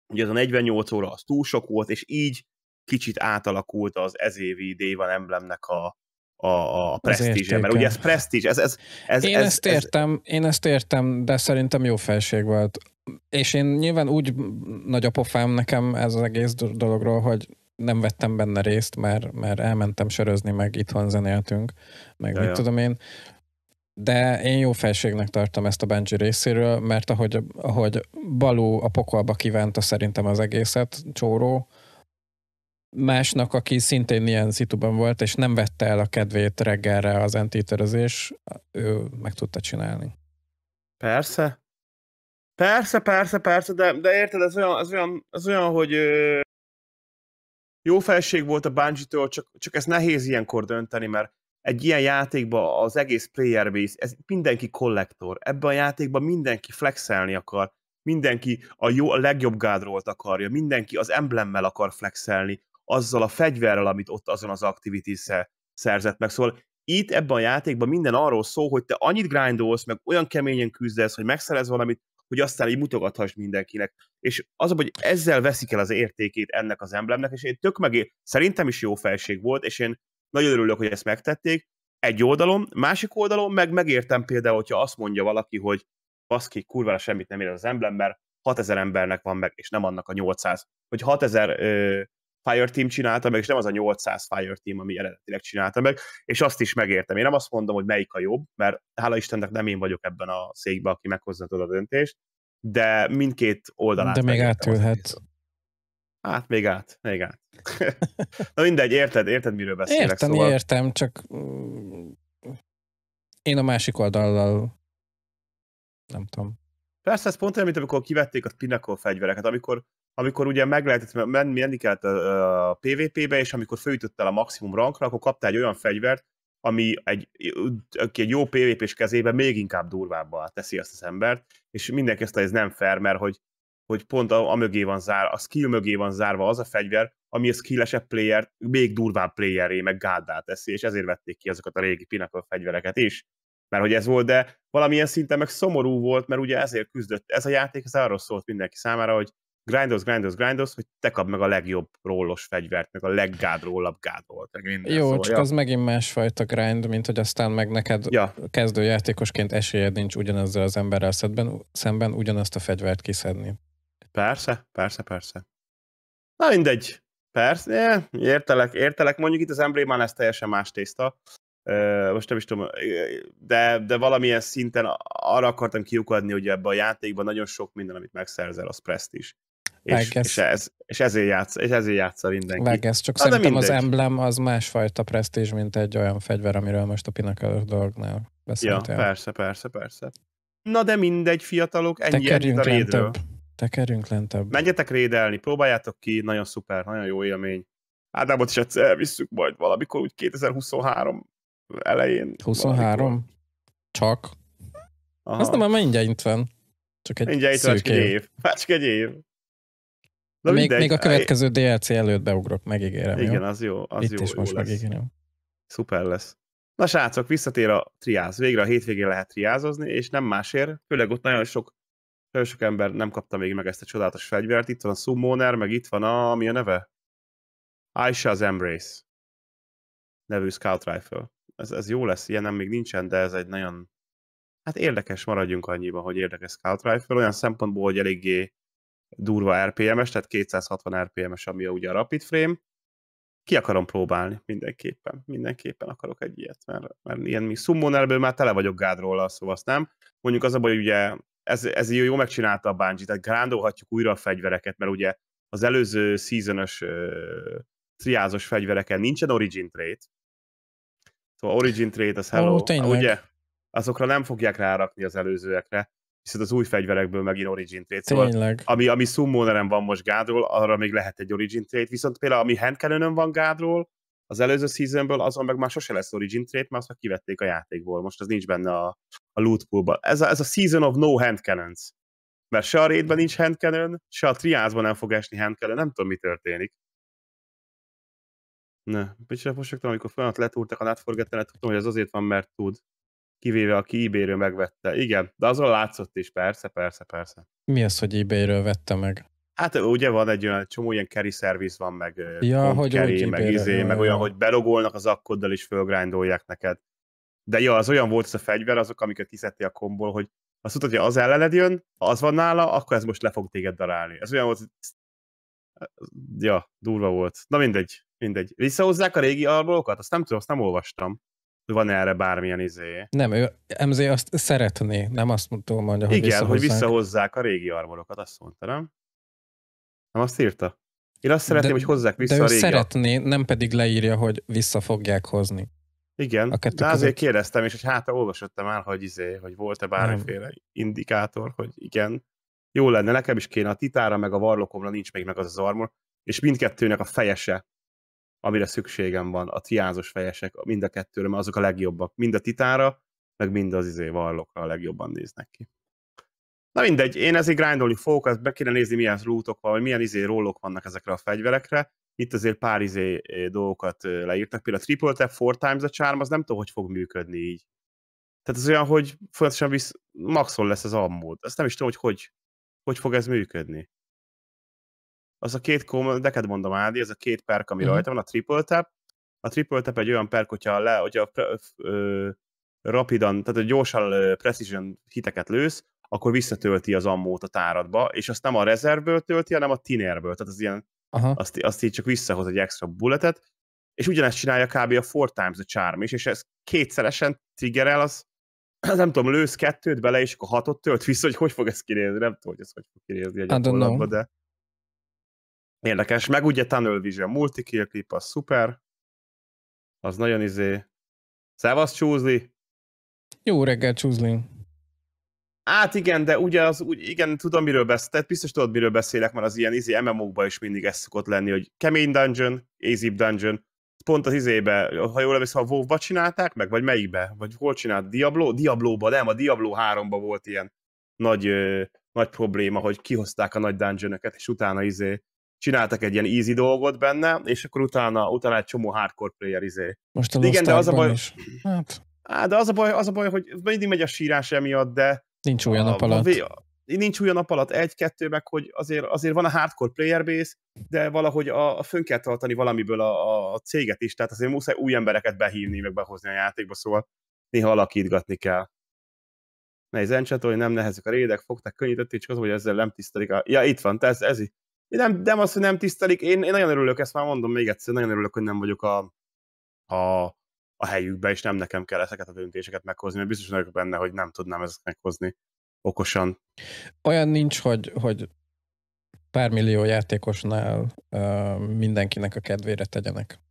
hogy ez a 48 óra az túl sok volt, és így kicsit átalakult az ezévi Day emblemnek a, a, a presztízse, mert ugye ez presztízs. Ez, ez, ez, én, ez, ezt értem, ez... én ezt értem, de szerintem jó felség volt. És én nyilván úgy nagy a pofám nekem ez az egész dologról, hogy nem vettem benne részt, mert, mert elmentem sörözni, meg itthon zenéltünk, meg ja, mit ja. tudom én. De én jó felségnek tartom ezt a Benji részéről, mert ahogy, ahogy Balú a pokolba kívánta szerintem az egészet, Csóró, másnak, aki szintén ilyen szituban volt, és nem vette el a kedvét reggelre az entiterezés, ő meg tudta csinálni. Persze. Persze, persze, persze, de, de érted, ez olyan, ez olyan, ez olyan hogy ö, jó felség volt a bungie csak, csak ez nehéz ilyenkor dönteni, mert egy ilyen játékban az egész player base, ez mindenki kollektor. Ebben a játékban mindenki flexelni akar, mindenki a, jó, a legjobb gádról akarja, mindenki az emblemmel akar flexelni, azzal a fegyverrel, amit ott azon az activities -e szerzett meg. Szóval itt ebben a játékban minden arról szól, hogy te annyit grindolsz, meg olyan keményen küzdesz, hogy megszerez valamit, hogy aztán így mutogathass mindenkinek. És az, hogy ezzel veszik el az értékét ennek az emblemnek, és én tök meg, szerintem is jó felség volt, és én nagyon örülök, hogy ezt megtették, egy oldalon, másik oldalon meg megértem például, hogyha azt mondja valaki, hogy baszki, kurvára semmit nem ér az emblem, mert 6000 embernek van meg, és nem annak a 800. Hogy 6000 ö, Fireteam csinálta meg, és nem az a 800 Fireteam, ami eredetileg csinálta meg, és azt is megértem. Én nem azt mondom, hogy melyik a jobb, mert hála Istennek nem én vagyok ebben a székben, aki meghozza a döntést, de mindkét oldalát. De még átülhet. Hát még át, még át. <laughs> Na mindegy, érted, érted, miről beszélek. Értem, szóval... értem, csak mm, én a másik oldallal nem tudom. Persze, ez pont olyan, mint amikor kivették a Pinnacle fegyvereket, amikor amikor ugye meg lehetett menni, menni kellett a, a PvP-be, és amikor felütöttél a maximum rankra, akkor kaptál egy olyan fegyvert, ami egy, aki egy jó PvP-s kezébe még inkább durvábbá teszi azt az embert, és mindenki ezt ez nem fair, mert hogy, hogy pont a, a mögé van zár, a skill mögé van zárva az a fegyver, ami a skillesebb player még durvább playeré, meg gáddá teszi, és ezért vették ki azokat a régi pinnacle fegyvereket is, mert hogy ez volt, de valamilyen szinten meg szomorú volt, mert ugye ezért küzdött. Ez a játék, ez arról szólt mindenki számára, hogy grindos, grindos, grindos, hogy te kap meg a legjobb rollos fegyvert, meg a leggádrólabb gádolt. Meg minden Jó, szóval, csak ja. az megint másfajta grind, mint hogy aztán meg neked ja. kezdőjátékosként esélyed nincs ugyanezzel az emberrel szedben, szemben ugyanazt a fegyvert kiszedni. Persze, persze, persze. Na mindegy, persze, eh, értelek, értelek. Mondjuk itt az emblémán ez teljesen más tészta. Most nem is tudom, de, de valamilyen szinten arra akartam kiukadni, hogy ebbe a játékban nagyon sok minden, amit megszerzel, az preszt is és, és, ez, és ezért játsz, és ezért játsz a mindenki. Legesz, csak Na, szerintem az emblem az másfajta presztízs, mint egy olyan fegyver, amiről most a Pinnacle dolgnál beszéltél. Ja, persze, persze, persze. Na de mindegy, fiatalok, ennyi Tekerjünk a rédről. Tekerünk lentebb. Menjetek rédelni, próbáljátok ki, nagyon szuper, nagyon jó élmény. Ádámot is egyszer elvisszük majd valamikor, úgy 2023 elején. 23? Valamikor. Csak? Aha. Azt nem már mindjárt van. Csak egy Mindjárt csak egy év. Már csak egy év. Na még, mindegy. még a következő DLC előtt beugrok, megígérem. Igen, jó? az jó. Az Itt jó, is jó most lesz. megígérem. Szuper lesz. Na srácok, visszatér a triáz. Végre a hétvégén lehet triázozni, és nem másért. Főleg ott nagyon sok, nagyon sok ember nem kapta még meg ezt a csodálatos fegyvert. Itt van a Summoner, meg itt van a... mi a neve? Aisha's Embrace nevű Scout Rifle. Ez, ez jó lesz, ilyen nem még nincsen, de ez egy nagyon... Hát érdekes, maradjunk annyiba, hogy érdekes Scout Rifle, olyan szempontból, hogy eléggé durva RPM-es, tehát 260 RPM-es, ami ugye a rapid frame. Ki akarom próbálni mindenképpen, mindenképpen akarok egy ilyet, mert, mert ilyen mi summonerből már tele vagyok gádról, szóval azt nem. Mondjuk az a baj, hogy ugye ez, ez jó, jó megcsinálta a Bungie, tehát grándolhatjuk újra a fegyvereket, mert ugye az előző seasonos uh, triázos fegyvereken nincsen origin trade. szóval origin trade az hello, oh, ugye? Azokra nem fogják rárakni az előzőekre, viszont az új fegyverekből megint Origin Trade. Szóval, Tényleg. ami, ami Summonerem van most Gádról, arra még lehet egy Origin Trade, viszont például ami Handcannonön van Gádról, az előző seasonből azon meg már sose lesz Origin Trade, mert azt meg kivették a játékból, most az nincs benne a, a loot poolban. Ez a, ez a Season of No cannons, mert se a raidben nincs Handcannon, se a triázban nem fog esni Handcannon, nem tudom mi történik. Ne, és most amikor folyamat letúrtak a látforgetenet, tudom, hogy ez azért van, mert tud, kivéve aki ebay megvette. Igen, de azon látszott is, persze, persze, persze. Mi az, hogy ebay vette meg? Hát ugye van egy olyan csomó ilyen carry service van, meg ja, hogy carry, meg izé, meg olyan, hogy belogolnak az akkoddal is fölgrindolják neked. De ja, az olyan volt ez a fegyver, azok, amiket kiszedtél a komból, hogy azt tudod, hogy az ellened jön, ha az van nála, akkor ez most le fog téged darálni. Ez olyan volt, hogy... ja, durva volt. Na mindegy, mindegy. Visszahozzák a régi albalokat? Azt nem tudom, azt nem olvastam van erre bármilyen izé. Nem, ő MZ azt szeretné, nem azt mondta, mondja, hogy Igen, visszahozzák. hogy visszahozzák a régi armorokat, azt mondta, nem? Nem azt írta? Én azt szeretném, de, hogy hozzák vissza de ő a régi szeretné, nem pedig leírja, hogy vissza fogják hozni. Igen, a de között. azért kérdeztem, és hogy hát olvasottam már hogy, izé, hogy volt-e bármiféle nem. indikátor, hogy igen, jó lenne, nekem is kéne a titára, meg a varlokomra nincs még meg az az armor, és mindkettőnek a fejese amire szükségem van, a triázos fejesek, mind a kettőre, mert azok a legjobbak, mind a titára, meg mind az izé vallokra a legjobban néznek ki. Na mindegy, én ezért grindolni fogok, be kéne nézni, milyen lootok van, vagy milyen izé rollok vannak ezekre a fegyverekre. Itt azért pár izé eh, dolgokat eh, leírtak, például a triple tap, four times a charm, az nem tudom, hogy fog működni így. Tehát az olyan, hogy folyamatosan visz, maxon lesz az ammód. Azt nem is tudom, hogy hogy, hogy fog ez működni az a két, neked mondom Ádi, ez a két perk, ami uh-huh. rajta van, a triple tap, a triple tap egy olyan perk, hogyha le, hogyha ö, rapidan, tehát egy gyorsan precision hiteket lősz, akkor visszatölti az ammót a táradba, és azt nem a rezervből tölti, hanem a tinerből, tehát az ilyen, Aha. azt, azt így csak visszahoz egy extra bulletet, és ugyanezt csinálja kb. a four times a charm is, és ez kétszeresen triggerel, az nem tudom, lősz kettőt bele, és akkor hatot tölt vissza, hogy hogy fog ez kinézni, nem tudom, hogy ez hogy fog kinézni egy de Érdekes, meg ugye Tunnel Vision multi-kill clip, az szuper, az nagyon izé. Szevasz csúzli! Jó reggel csúzli! Hát igen, de ugye az, úgy, igen, tudom miről beszélek, biztos tudod miről beszélek, mert az ilyen izé MMO-kban is mindig ez szokott lenni, hogy kemény dungeon, easy dungeon, pont az izébe, ha jól emlékszem, a wow csinálták meg, vagy melyikbe, vagy hol csinált, Diablo? Diablo-ba, nem, a Diablo 3-ba volt ilyen nagy, ö, nagy probléma, hogy kihozták a nagy dungeonöket, és utána izé csináltak egy ilyen easy dolgot benne, és akkor utána, utána egy csomó hardcore player izé. Most a Igen, de az a baj, is. Hát. Á, de az a baj, az a baj, hogy mindig megy a sírás emiatt, de... Nincs olyan nap alatt. A, a, nincs olyan nap alatt egy-kettő, meg hogy azért, azért van a hardcore player base, de valahogy a, a fönn kell tartani valamiből a, a, céget is, tehát azért muszáj új embereket behívni, meg behozni a játékba, szóval néha alakítgatni kell. Nehéz encsatolni, nem nehezek a rédek, fogták, könnyítették, csak az, hogy ezzel nem tisztelik a... Ja, itt van, ez, ez, nem, nem az, hogy nem tisztelik, én, én nagyon örülök, ezt már mondom még egyszer, nagyon örülök, hogy nem vagyok a, a, a helyükbe, és nem nekem kell ezeket a döntéseket meghozni, mert biztos vagyok benne, hogy nem tudnám ezeket meghozni okosan. Olyan nincs, hogy, hogy pár millió játékosnál uh, mindenkinek a kedvére tegyenek.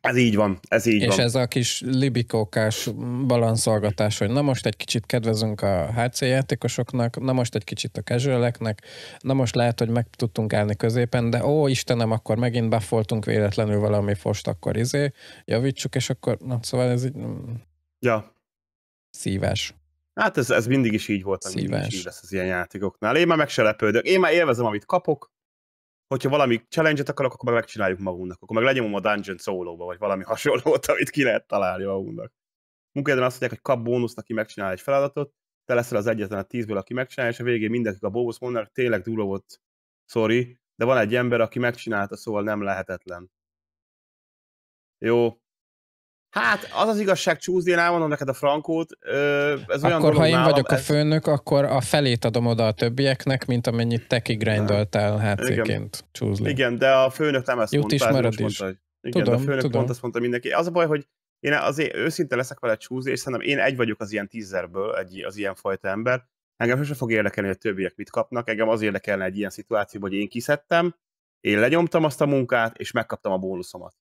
Ez így van, ez így és van. És ez a kis libikókás balanszolgatás, hogy na most egy kicsit kedvezünk a HC játékosoknak, na most egy kicsit a casualeknek, na most lehet, hogy meg tudtunk állni középen, de ó Istenem, akkor megint buffoltunk véletlenül valami fost, akkor izé, javítsuk, és akkor, na szóval ez így... Mm, ja. Szíves. Hát ez, ez mindig is így volt, Szíves. mindig is így lesz az ilyen játékoknál. Én már meg se lepődök. Én már élvezem, amit kapok, hogyha valami challenge-et akarok, akkor meg megcsináljuk magunknak. Akkor meg lenyomom a Dungeon solo vagy valami <laughs> hasonlót, amit ki lehet találni magunknak. Munkahelyen azt mondják, hogy kap bónuszt, aki megcsinál egy feladatot, te leszel az egyetlen a tízből, aki megcsinálja, és a végén mindenki a bóbusz mondanak, tényleg durva volt, sorry, de van egy ember, aki megcsinálta, szóval nem lehetetlen. Jó, Hát az az igazság csúzni, én elmondom neked a frankót. Ez olyan akkor, ha én nálam, vagyok ez... a főnök, akkor a felét adom oda a többieknek, mint amennyit te kigrindoltál hátéként csúzni. Igen, de a főnök nem ezt Jut mondta. Jut is. Mondta, hogy... Igen, tudom, de a főnök tudom. pont azt mondta mindenki. Az a baj, hogy én azért őszinte leszek vele csúzni, és szerintem én egy vagyok az ilyen tízerből, egy, az ilyen fajta ember. Engem sem fog érdekelni, hogy a többiek mit kapnak. Engem az érdekelne egy ilyen szituáció, hogy én kiszedtem, én lenyomtam azt a munkát, és megkaptam a bónuszomat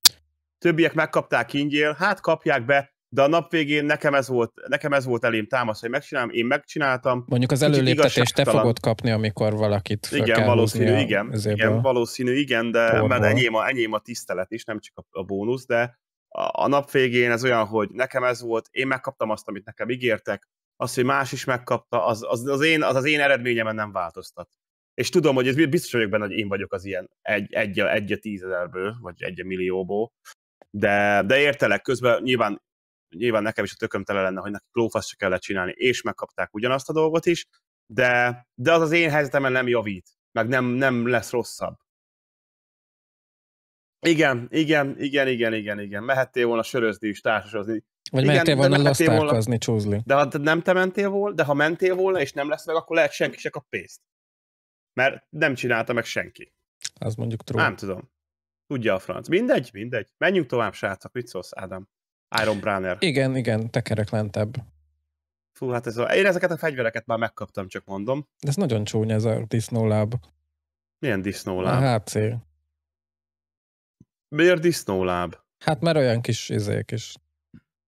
többiek megkapták ingyél, hát kapják be, de a nap végén nekem ez volt, nekem ez volt elém támasz, hogy megcsinálom, én megcsináltam. Mondjuk az előléptetést te fogod kapni, amikor valakit fel Igen, kell valószínű, a, igen, igen, valószínű, igen, de mert enyém a, enyém a tisztelet is, nem csak a, a bónusz, de a, a nap végén ez olyan, hogy nekem ez volt, én megkaptam azt, amit nekem ígértek, az, hogy más is megkapta, az az, az, én, az, az én eredményemen nem változtat. És tudom, hogy ez biztos vagyok benne, hogy én vagyok az ilyen egy, egy, egy a tízezerből, vagy egy a millióból, de, de értelek közben nyilván, nyilván nekem is a tököm tele lenne, hogy nekik lófasz se kellett csinálni, és megkapták ugyanazt a dolgot is, de, de az az én helyzetemen nem javít, meg nem, nem lesz rosszabb. Igen, igen, igen, igen, igen, igen. Mehettél volna sörözni és társasozni. Vagy igen, mehettél volna lasztárkozni, csúzli. De ha nem te mentél volna, de ha mentél volna, és nem lesz meg, akkor lehet senki se kap pénzt. Mert nem csinálta meg senki. Az mondjuk true. Nem tudom. Tudja a franc. Mindegy, mindegy. Menjünk tovább, srácok. Mit szólsz, Ádám? Iron Branner. Igen, igen, tekerek lentebb. Fú, hát ez a... én ezeket a fegyvereket már megkaptam, csak mondom. De ez nagyon csúnya ez a disznóláb. Milyen disznóláb? A HC. Miért disznóláb? Hát mert olyan kis izék is.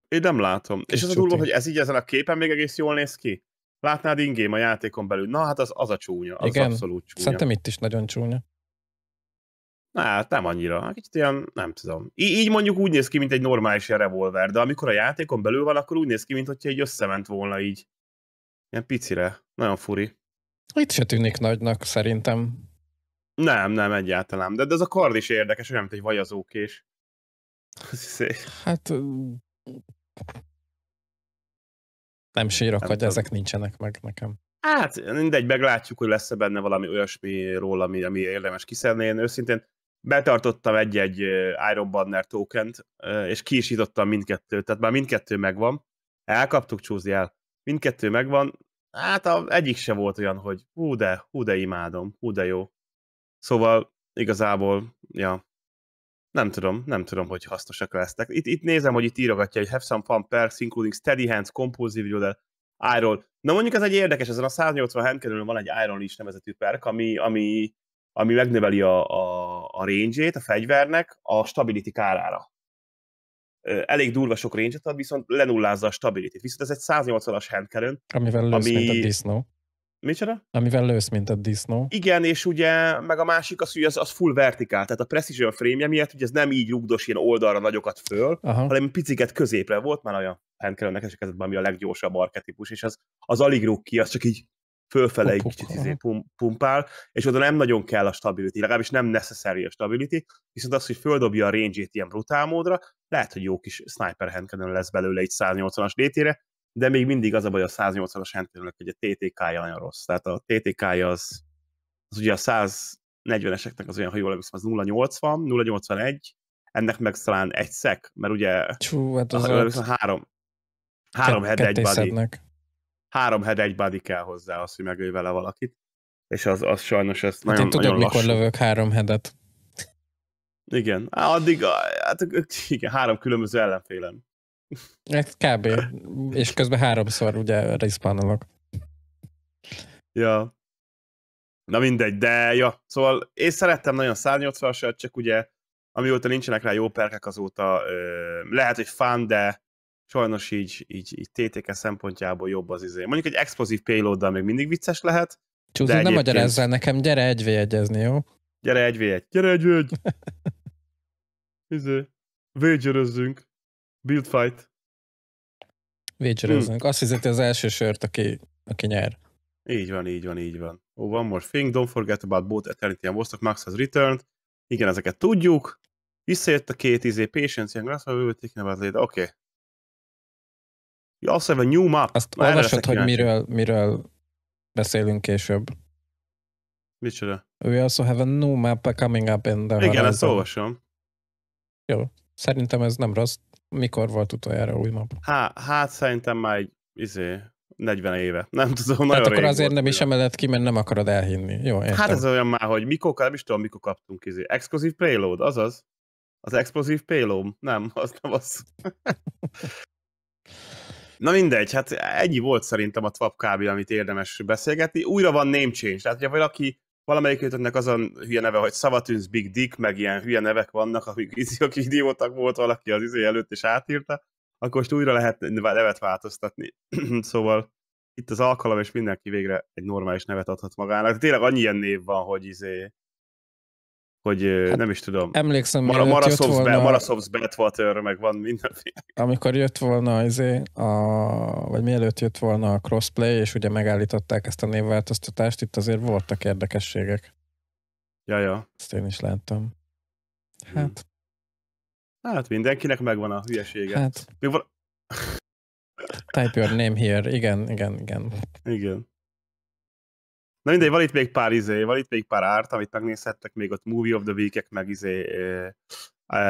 Én nem látom. Kis És az a durva, hogy ez így ezen a képen még egész jól néz ki? Látnád ingém a játékon belül. Na hát az, az a csúnya, az Igen. abszolút csúnya. Szerintem itt is nagyon csúnya. Hát nem annyira, kicsit ilyen, nem tudom. Í- így mondjuk úgy néz ki, mint egy normális revolver, de amikor a játékon belül van, akkor úgy néz ki, mint hogyha egy összement volna így. Ilyen picire. Nagyon furi. Itt se tűnik nagynak, szerintem. Nem, nem, egyáltalán. De, de ez a kard is érdekes, olyan, mint egy vajazókés. Hát... Nem sírok, nem hogy tudom. ezek nincsenek meg nekem. Hát mindegy, meglátjuk, hogy lesz-e benne valami olyasmi róla, ami, ami érdemes kiszedni. Én őszintén betartottam egy-egy Iron Banner tokent, és ki is mindkettőt, tehát már mindkettő megvan. Elkaptuk, csúzni el. Mindkettő megvan. Hát a, egyik se volt olyan, hogy hú de, hú de imádom, hú de jó. Szóval igazából, ja, nem tudom, nem tudom, hogy hasznosak lesznek. Itt, itt nézem, hogy itt írogatja, hogy have some fun perks, including steady hands, compulsive jodel, iron. Na mondjuk ez egy érdekes, ezen a 180 handkerülön van egy iron is nevezetű perk, ami, ami ami megnöveli a, a, a range a fegyvernek a stability kárára. Elég durva sok range ad, viszont lenullázza a stability Viszont ez egy 180-as handkerön. Amivel lősz, ami... mint a disznó. Micsoda? Amivel lősz, mint a disznó. Igen, és ugye, meg a másik az, hogy az, az full vertikál, tehát a precision frame miatt, ugye ez nem így rugdos ilyen oldalra nagyokat föl, Aha. hanem piciket középre volt, már olyan handkerőnek esetleg ami a leggyorsabb arketípus, és az, az alig rúg ki, az csak így fölfele egy kicsit izé pumpál, és oda nem nagyon kell a stability, legalábbis nem necessary a stability, viszont az, hogy földobja a range-ét ilyen brutál módra, lehet, hogy jó kis sniper handcannon lesz belőle egy 180-as létére, de még mindig az a baj a 180-as handcannonnak, hogy a TTK-ja nagyon rossz. Tehát a TTK-ja az, az ugye a 140-eseknek az olyan, ha jól emlékszem, az 080, 081, ennek meg talán egy szek, mert ugye Csú, hát az, az, az három, három head egy body három head egy body kell hozzá az, hogy megölj vele valakit. És az, az sajnos ezt nagyon, hát én nagyon tudod, lassú. mikor lövök három headet. Igen, addig, hát igen, három különböző ellenfélem. Ez hát kb. És közben háromszor ugye respawnolok. Ja. Na mindegy, de ja, szóval én szerettem nagyon 180 csak ugye amióta nincsenek rá jó perkek, azóta ö, lehet, hogy fán, de sajnos így, így, így TTK szempontjából jobb az izé. Mondjuk egy explosív payloaddal még mindig vicces lehet. Csúzi, nem magyarázzál nekem, gyere egyvédjezni, jó? Gyere egyvéd, gyere egyvéd! <laughs> izé, wagerezzünk, build fight. Wagerezzünk, hmm. azt hiszem, az első sört, aki, aki nyer. Így van, így van, így van. Oh, one more thing, don't forget about both Eternity and Vostok Max has returned. Igen, ezeket tudjuk. Visszajött a két izé, Patience, Young Glass, Oké, okay, You also have a new map. Azt Már olvasod, hogy miről, miről beszélünk később. Micsoda? We also have a new map coming up in the Igen, horizon. ezt olvasom. Jó. Szerintem ez nem rossz. Mikor volt utoljára új map? Há, hát szerintem már egy, izé, 40 éve. Nem tudom, nagyon Tehát akkor azért nem is emeled ki, mert nem akarod elhinni. Jó, értem. Hát ez olyan már, hogy mikor, nem is tudom, mikor kaptunk izé. Exclusive payload, azaz. Az explosive payload. Nem, az nem az. <laughs> Na mindegy, hát ennyi volt szerintem a TWAP kb, amit érdemes beszélgetni. Újra van name change, tehát hogyha valaki valamelyikőtöknek az a hülye neve, hogy Szavatűnsz, Big Dick, meg ilyen hülye nevek vannak, akik iziok idiótak volt valaki az izé előtt, és átírta, akkor most újra lehet nevet változtatni. <clears throat> szóval itt az alkalom, és mindenki végre egy normális nevet adhat magának. Tényleg annyi ilyen név van, hogy izé, hogy hát, nem is tudom. Emlékszem, Mara, Marasovs, jött volna, Marasovs Badwater, meg van mindenféle. Amikor jött volna, izé, a, vagy mielőtt jött volna a crossplay, és ugye megállították ezt a névváltoztatást, itt azért voltak érdekességek. Ja, ja. Ezt én is láttam. Mhm. Hát. Hmm. Hát mindenkinek megvan a hülyesége. Hát. Még val- Type your name here. Igen, igen, igen. Igen. Na mindegy, van itt még pár izé, van itt még pár árt, amit megnézhettek, még ott Movie of the Week-ek, meg izé, e, e,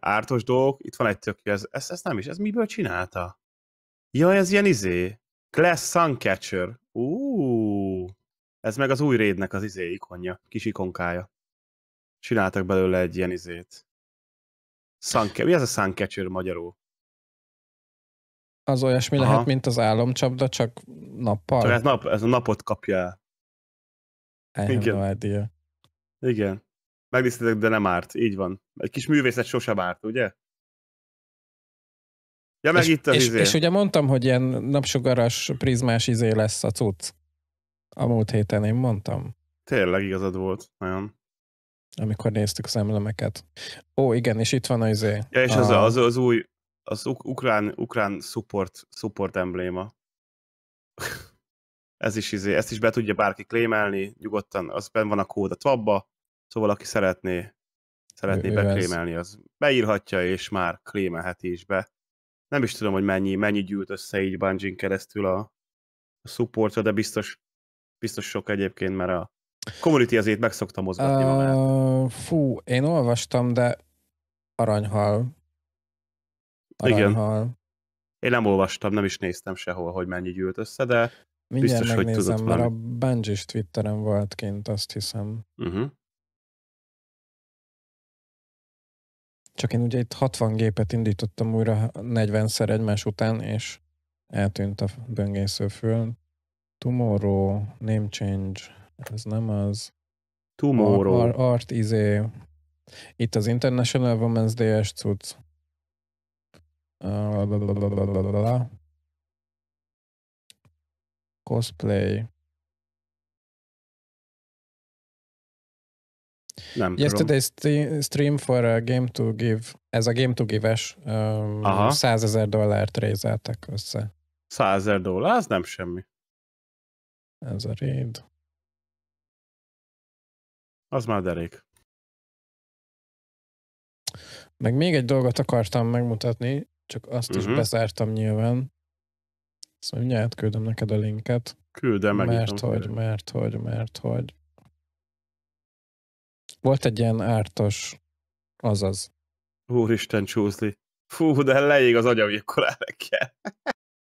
ártos dolgok. Itt van egy tök, ez, ez, ez nem is, ez miből csinálta? Jaj, ez ilyen izé, Class Suncatcher. Úúúú. Ez meg az új rédnek az izé ikonja, kis ikonkája. Csináltak belőle egy ilyen izét. Sunca- Mi ez a Suncatcher magyarul? Az olyasmi Aha. lehet, mint az álomcsapda, csak nappal. Csak hát nap, ez a napot kapja el. I Igen. no idea. Igen. Megnéztetek, de nem árt. Így van. Egy kis művészet sosem árt, ugye? Ja, meg és, itt a és, izé. és ugye mondtam, hogy ilyen napsugaras prizmás izé lesz a cucc. A múlt héten én mondtam. Tényleg igazad volt, nagyon. Amikor néztük az emlemeket. Ó, igen, és itt van az izé. Ja, és a... az, az, az új, az ukrán, ukrán support, support embléma ez is, izé, ezt is be tudja bárki klémelni, nyugodtan, az ben van a kód a twabba, szóval aki szeretné, szeretné ő, beklémelni, az beírhatja, és már klémelheti is be. Nem is tudom, hogy mennyi, mennyi gyűlt össze így bungie keresztül a, a supportra, de biztos, biztos sok egyébként, mert a community azért meg szokta mozgatni uh, Fú, én olvastam, de aranyhal. aranyhal. Igen. Én nem olvastam, nem is néztem sehol, hogy mennyi gyűlt össze, de Mindjárt Biztos, megnézem, hogy mert valami. a Bungie is Twitteren volt kint, azt hiszem. Uh-huh. Csak én ugye itt 60 gépet indítottam újra 40-szer egymás után, és eltűnt a föl. Tomorrow, name change, ez nem az. Tomorrow. Ar, ar, art izé. Itt az International Women's Day-es cucc. Ah, cosplay. Nem Yesterday tudom. stream for a game to give, ez a game to give-es, um, 100 dollárt rézeltek össze. 100 dollár, az nem semmi. Ez a raid. Az már derék. Meg még egy dolgot akartam megmutatni, csak azt uh-huh. is mhm. bezártam nyilván. Azt szóval mondja, mindjárt küldöm neked a linket. Küldem meg. Mert hogy, mert hogy, mert hogy. Volt egy ilyen ártos, azaz. Úristen csúszli. Fú, de leég az agyam, amikor kell.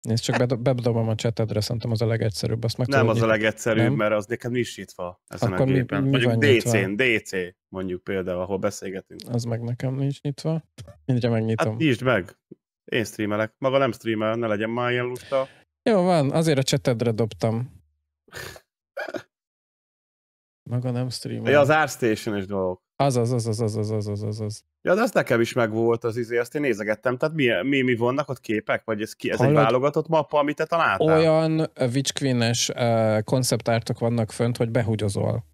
Nézd, csak bedobom a csetedre, szerintem az a legegyszerűbb. Azt meg nem az a legegyszerűbb, nem? mert az nekem nincs nyitva ezen Akkor a gépen. Mi, mi mondjuk DC-n, DC mondjuk például, ahol beszélgetünk. Az meg nekem nincs nyitva. Mindjárt hát megnyitom. Hát nyisd meg. Én streamelek. Maga nem streamel, ne legyen már ilyen lusta. Jó van, azért a csetedre dobtam. Maga nem stream? Ja, az Árstation is dolog. Az, az, az, az, az, az, az, az, az. Ja, de az nekem is megvolt az izé, azt én nézegettem. Tehát mi, mi, mi vannak ott képek? Vagy ez, ki, ez Hallod, egy válogatott mappa, amit te találtál? Olyan eh, Witch Queen-es uh, vannak fönt, hogy behugyozol.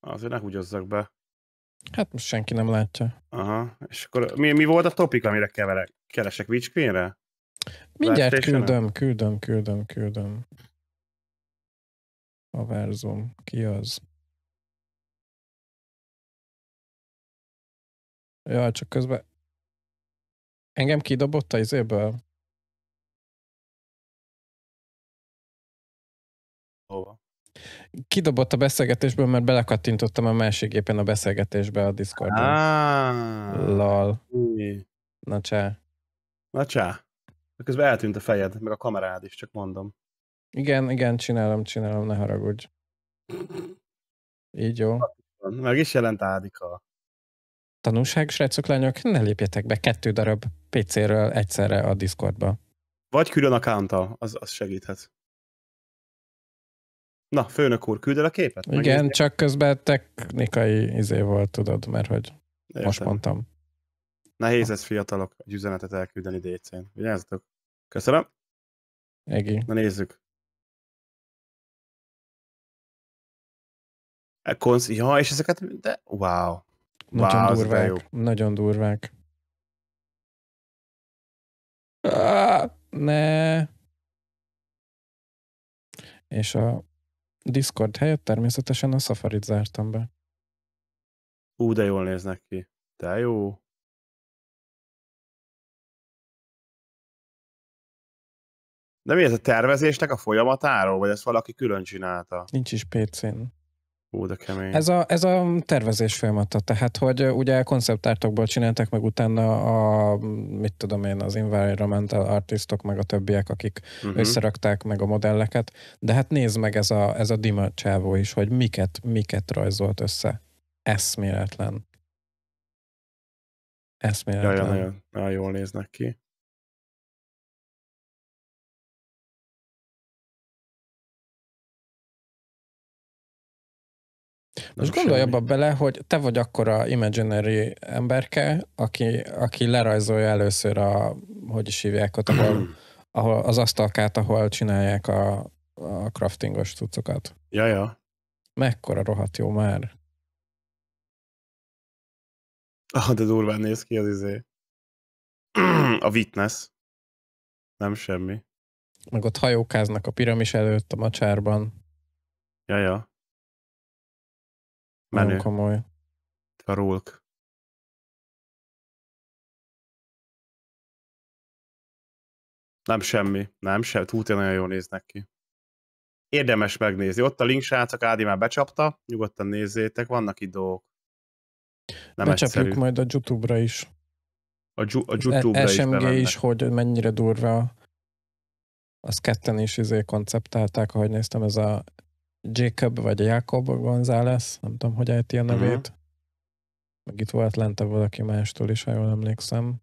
Azért ne húgyozzak be. Hát most senki nem látja. Aha, és akkor mi, mi volt a topik, amire keverek? Keresek Witch Queen-re? Mindjárt küldöm, küldöm, küldöm, küldöm. A verzum, ki az? Ja, csak közben engem kidobott a izéből. Hova? Kidobott a beszélgetésből, mert belekattintottam a másik gépen a beszélgetésbe a Discordon. Ah, Lal. Na csá. Na csá. Közben eltűnt a fejed, meg a kamerád is, csak mondom. Igen, igen, csinálom, csinálom, ne haragudj. Így jó. Meg is jelent Ádika. Tanulság, srácok, lányok, ne lépjetek be kettő darab PC-ről egyszerre a Discordba. Vagy külön kánta, az, az segíthet. Na, főnök úr, küld el a képet? Igen, megnézni. csak közben technikai izé volt, tudod, mert hogy Értem. most mondtam. Nehéz ez fiatalok egy üzenetet elküldeni DC-n. Vigyázzatok. Köszönöm. Egi. Na nézzük. E, konz... Ja, és ezeket... De... Wow. Nagyon wow, durvák. Jó. Nagyon durvák. Ah, ne. És a Discord helyett természetesen a Safari-t zártam be. Ú, de jól néznek ki. De jó. De mi ez a tervezésnek a folyamatáról, vagy ezt valaki külön csinálta? Nincs is PC-n. Hú, de kemény. Ez a, ez a tervezés folyamata, tehát hogy ugye konceptártokból csináltak meg utána a, mit tudom én, az environmental artistok, meg a többiek, akik uh-huh. összerakták meg a modelleket, de hát nézd meg ez a, ez a Dima csávó is, hogy miket, miket rajzolt össze. Eszméletlen. Eszméletlen. Jaj, jaj, jaj, jól néznek ki. Most gondolj abba bele, hogy te vagy akkor a imaginary emberke, aki, aki lerajzolja először a, hogy is hívják ott, ahol, <clears throat> ahol az asztalkát, ahol csinálják a, a craftingos cuccokat. Ja, ja. Mekkora rohadt jó már. Ah, de durván néz ki az izé. <clears throat> a witness. Nem semmi. Meg ott hajókáznak a piramis előtt a macsárban. Ja, ja. Menő. Nem komoly. A rólk. Nem semmi, nem semmi, túl nagyon jól néznek ki. Érdemes megnézni. Ott a link, srácok, Ádi már becsapta, nyugodtan nézzétek, vannak itt dolgok. Nem Becsapjuk egyszerű. majd a YouTube-ra is. A, ju- a YouTube-ra SMG is, e is, hogy mennyire durva azt ketten is izé koncepteltek, ahogy néztem, ez a Jacob, vagy Jakob González, nem tudom, hogy ejti a nevét. Uh-huh. Meg itt volt lente valaki mástól is, ha jól emlékszem.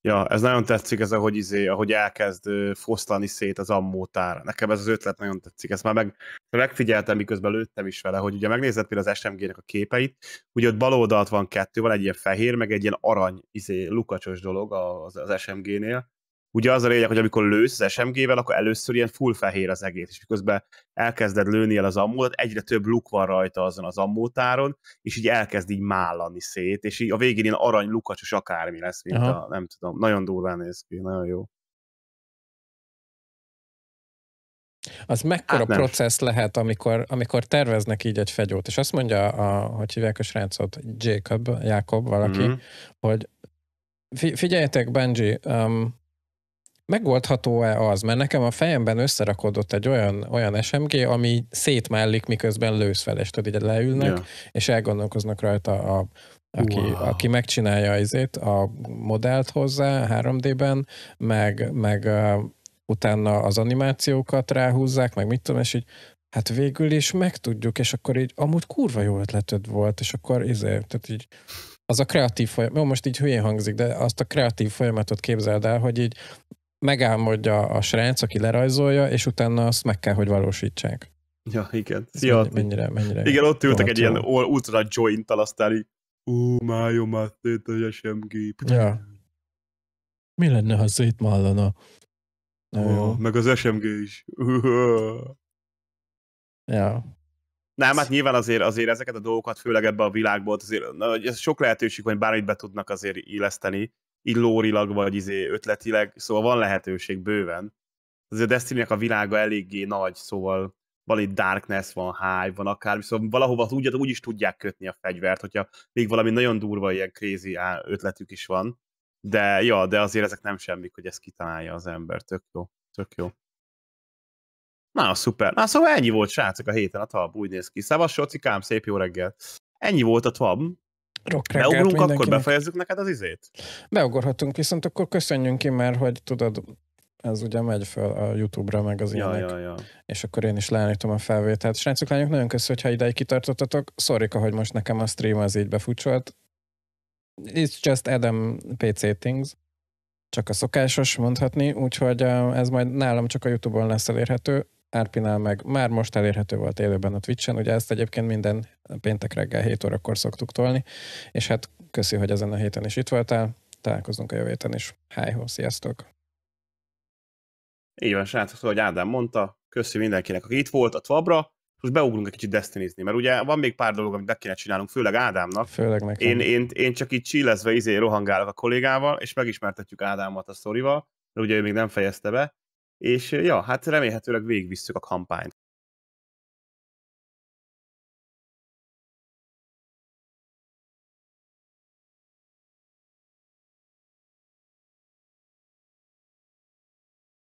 Ja, ez nagyon tetszik, ez ahogy, izé, ahogy elkezd fosztani szét az ammótára. Nekem ez az ötlet nagyon tetszik. Ezt már meg, megfigyeltem, miközben lőttem is vele, hogy ugye megnézett például az SMG-nek a képeit, ugye ott bal oldalt van kettő, van egy ilyen fehér, meg egy ilyen arany izé, lukacsos dolog az, az SMG-nél, Ugye az a lényeg, hogy amikor lősz az SMG-vel, akkor először ilyen full fehér az egész, és miközben elkezded lőni el az ammót, egyre több luk van rajta azon az ammótáron, és így elkezd így mállani szét, és így a végén ilyen arany lukacsos akármi lesz, mint Aha. a, nem tudom, nagyon durván néz ki, nagyon jó. Az mekkora hát processz lehet, amikor, amikor terveznek így egy fegyót, és azt mondja, a, hogy hívják a srácot, Jacob, Jakob valaki, mm-hmm. hogy figyeljetek, Benji, um, megoldható-e az? Mert nekem a fejemben összerakodott egy olyan, olyan SMG, ami szétmállik, miközben lősz fel, és tudod, így leülnek, yeah. és elgondolkoznak rajta a aki, wow. aki megcsinálja azért a modellt hozzá 3D-ben, meg, meg uh, utána az animációkat ráhúzzák, meg mit tudom, és így hát végül is megtudjuk, és akkor így amúgy kurva jó ötleted volt, és akkor izé, tehát így az a kreatív folyamat, jó, most így hülyén hangzik, de azt a kreatív folyamatot képzeld el, hogy így megálmodja a srác, aki lerajzolja, és utána azt meg kell, hogy valósítsák. Ja, igen. Szia. Mennyire, mennyire. Igen, ott ültek egy ilyen ultra joint-tal, aztán így, ú, májom, szét az SMG. Ja. Mi lenne, ha szétmallana? Oh, meg az SMG is. ja. Nem, hát nyilván azért, azért ezeket a dolgokat, főleg ebbe a világból, azért na, ez sok lehetőség, hogy bármit be tudnak azért illeszteni, így lórilag, vagy izé ötletileg, szóval van lehetőség bőven. Az a destiny a világa eléggé nagy, szóval van itt Darkness, van Hive, van akár, szóval valahova úgy, úgy is tudják kötni a fegyvert, hogyha még valami nagyon durva, ilyen crazy ötletük is van. De ja, de azért ezek nem semmik, hogy ezt kitalálja az ember, tök jó, tök jó. Na, szuper. Na, szóval ennyi volt, srácok, a héten a TAB úgy néz ki. Szavas, Socikám, szép jó reggel. Ennyi volt a TAB, rock Beugrunk, akkor befejezzük neked az izét? Beugorhatunk, viszont akkor köszönjünk ki, mert hogy tudod, ez ugye megy föl a YouTube-ra, meg az ja, ilyenek. Ja, ja. És akkor én is leállítom a felvételt. Hát, srácok, lányok, nagyon köszönöm, hogyha ideig kitartottatok. Szorika, hogy most nekem a stream az így befucsolt. It's just Adam PC things. Csak a szokásos mondhatni, úgyhogy ez majd nálam csak a YouTube-on lesz elérhető. Árpinál meg már most elérhető volt élőben a Twitch-en, ugye ezt egyébként minden péntek reggel 7 órakor szoktuk tolni, és hát köszi, hogy ezen a héten is itt voltál, találkozunk a jövő héten is. Hi-ho, sziasztok! Így van, srácok, hogy Ádám mondta, köszi mindenkinek, aki itt volt a Twabra, most beugrunk egy kicsit destinizni, mert ugye van még pár dolog, amit meg kéne csinálnunk, főleg Ádámnak. Főleg nekem. Én, én, én csak így csillezve izé rohangálok a kollégával, és megismertetjük Ádámat a sztorival, mert ugye ő még nem fejezte be, és ja, hát remélhetőleg végigvisszük a kampányt.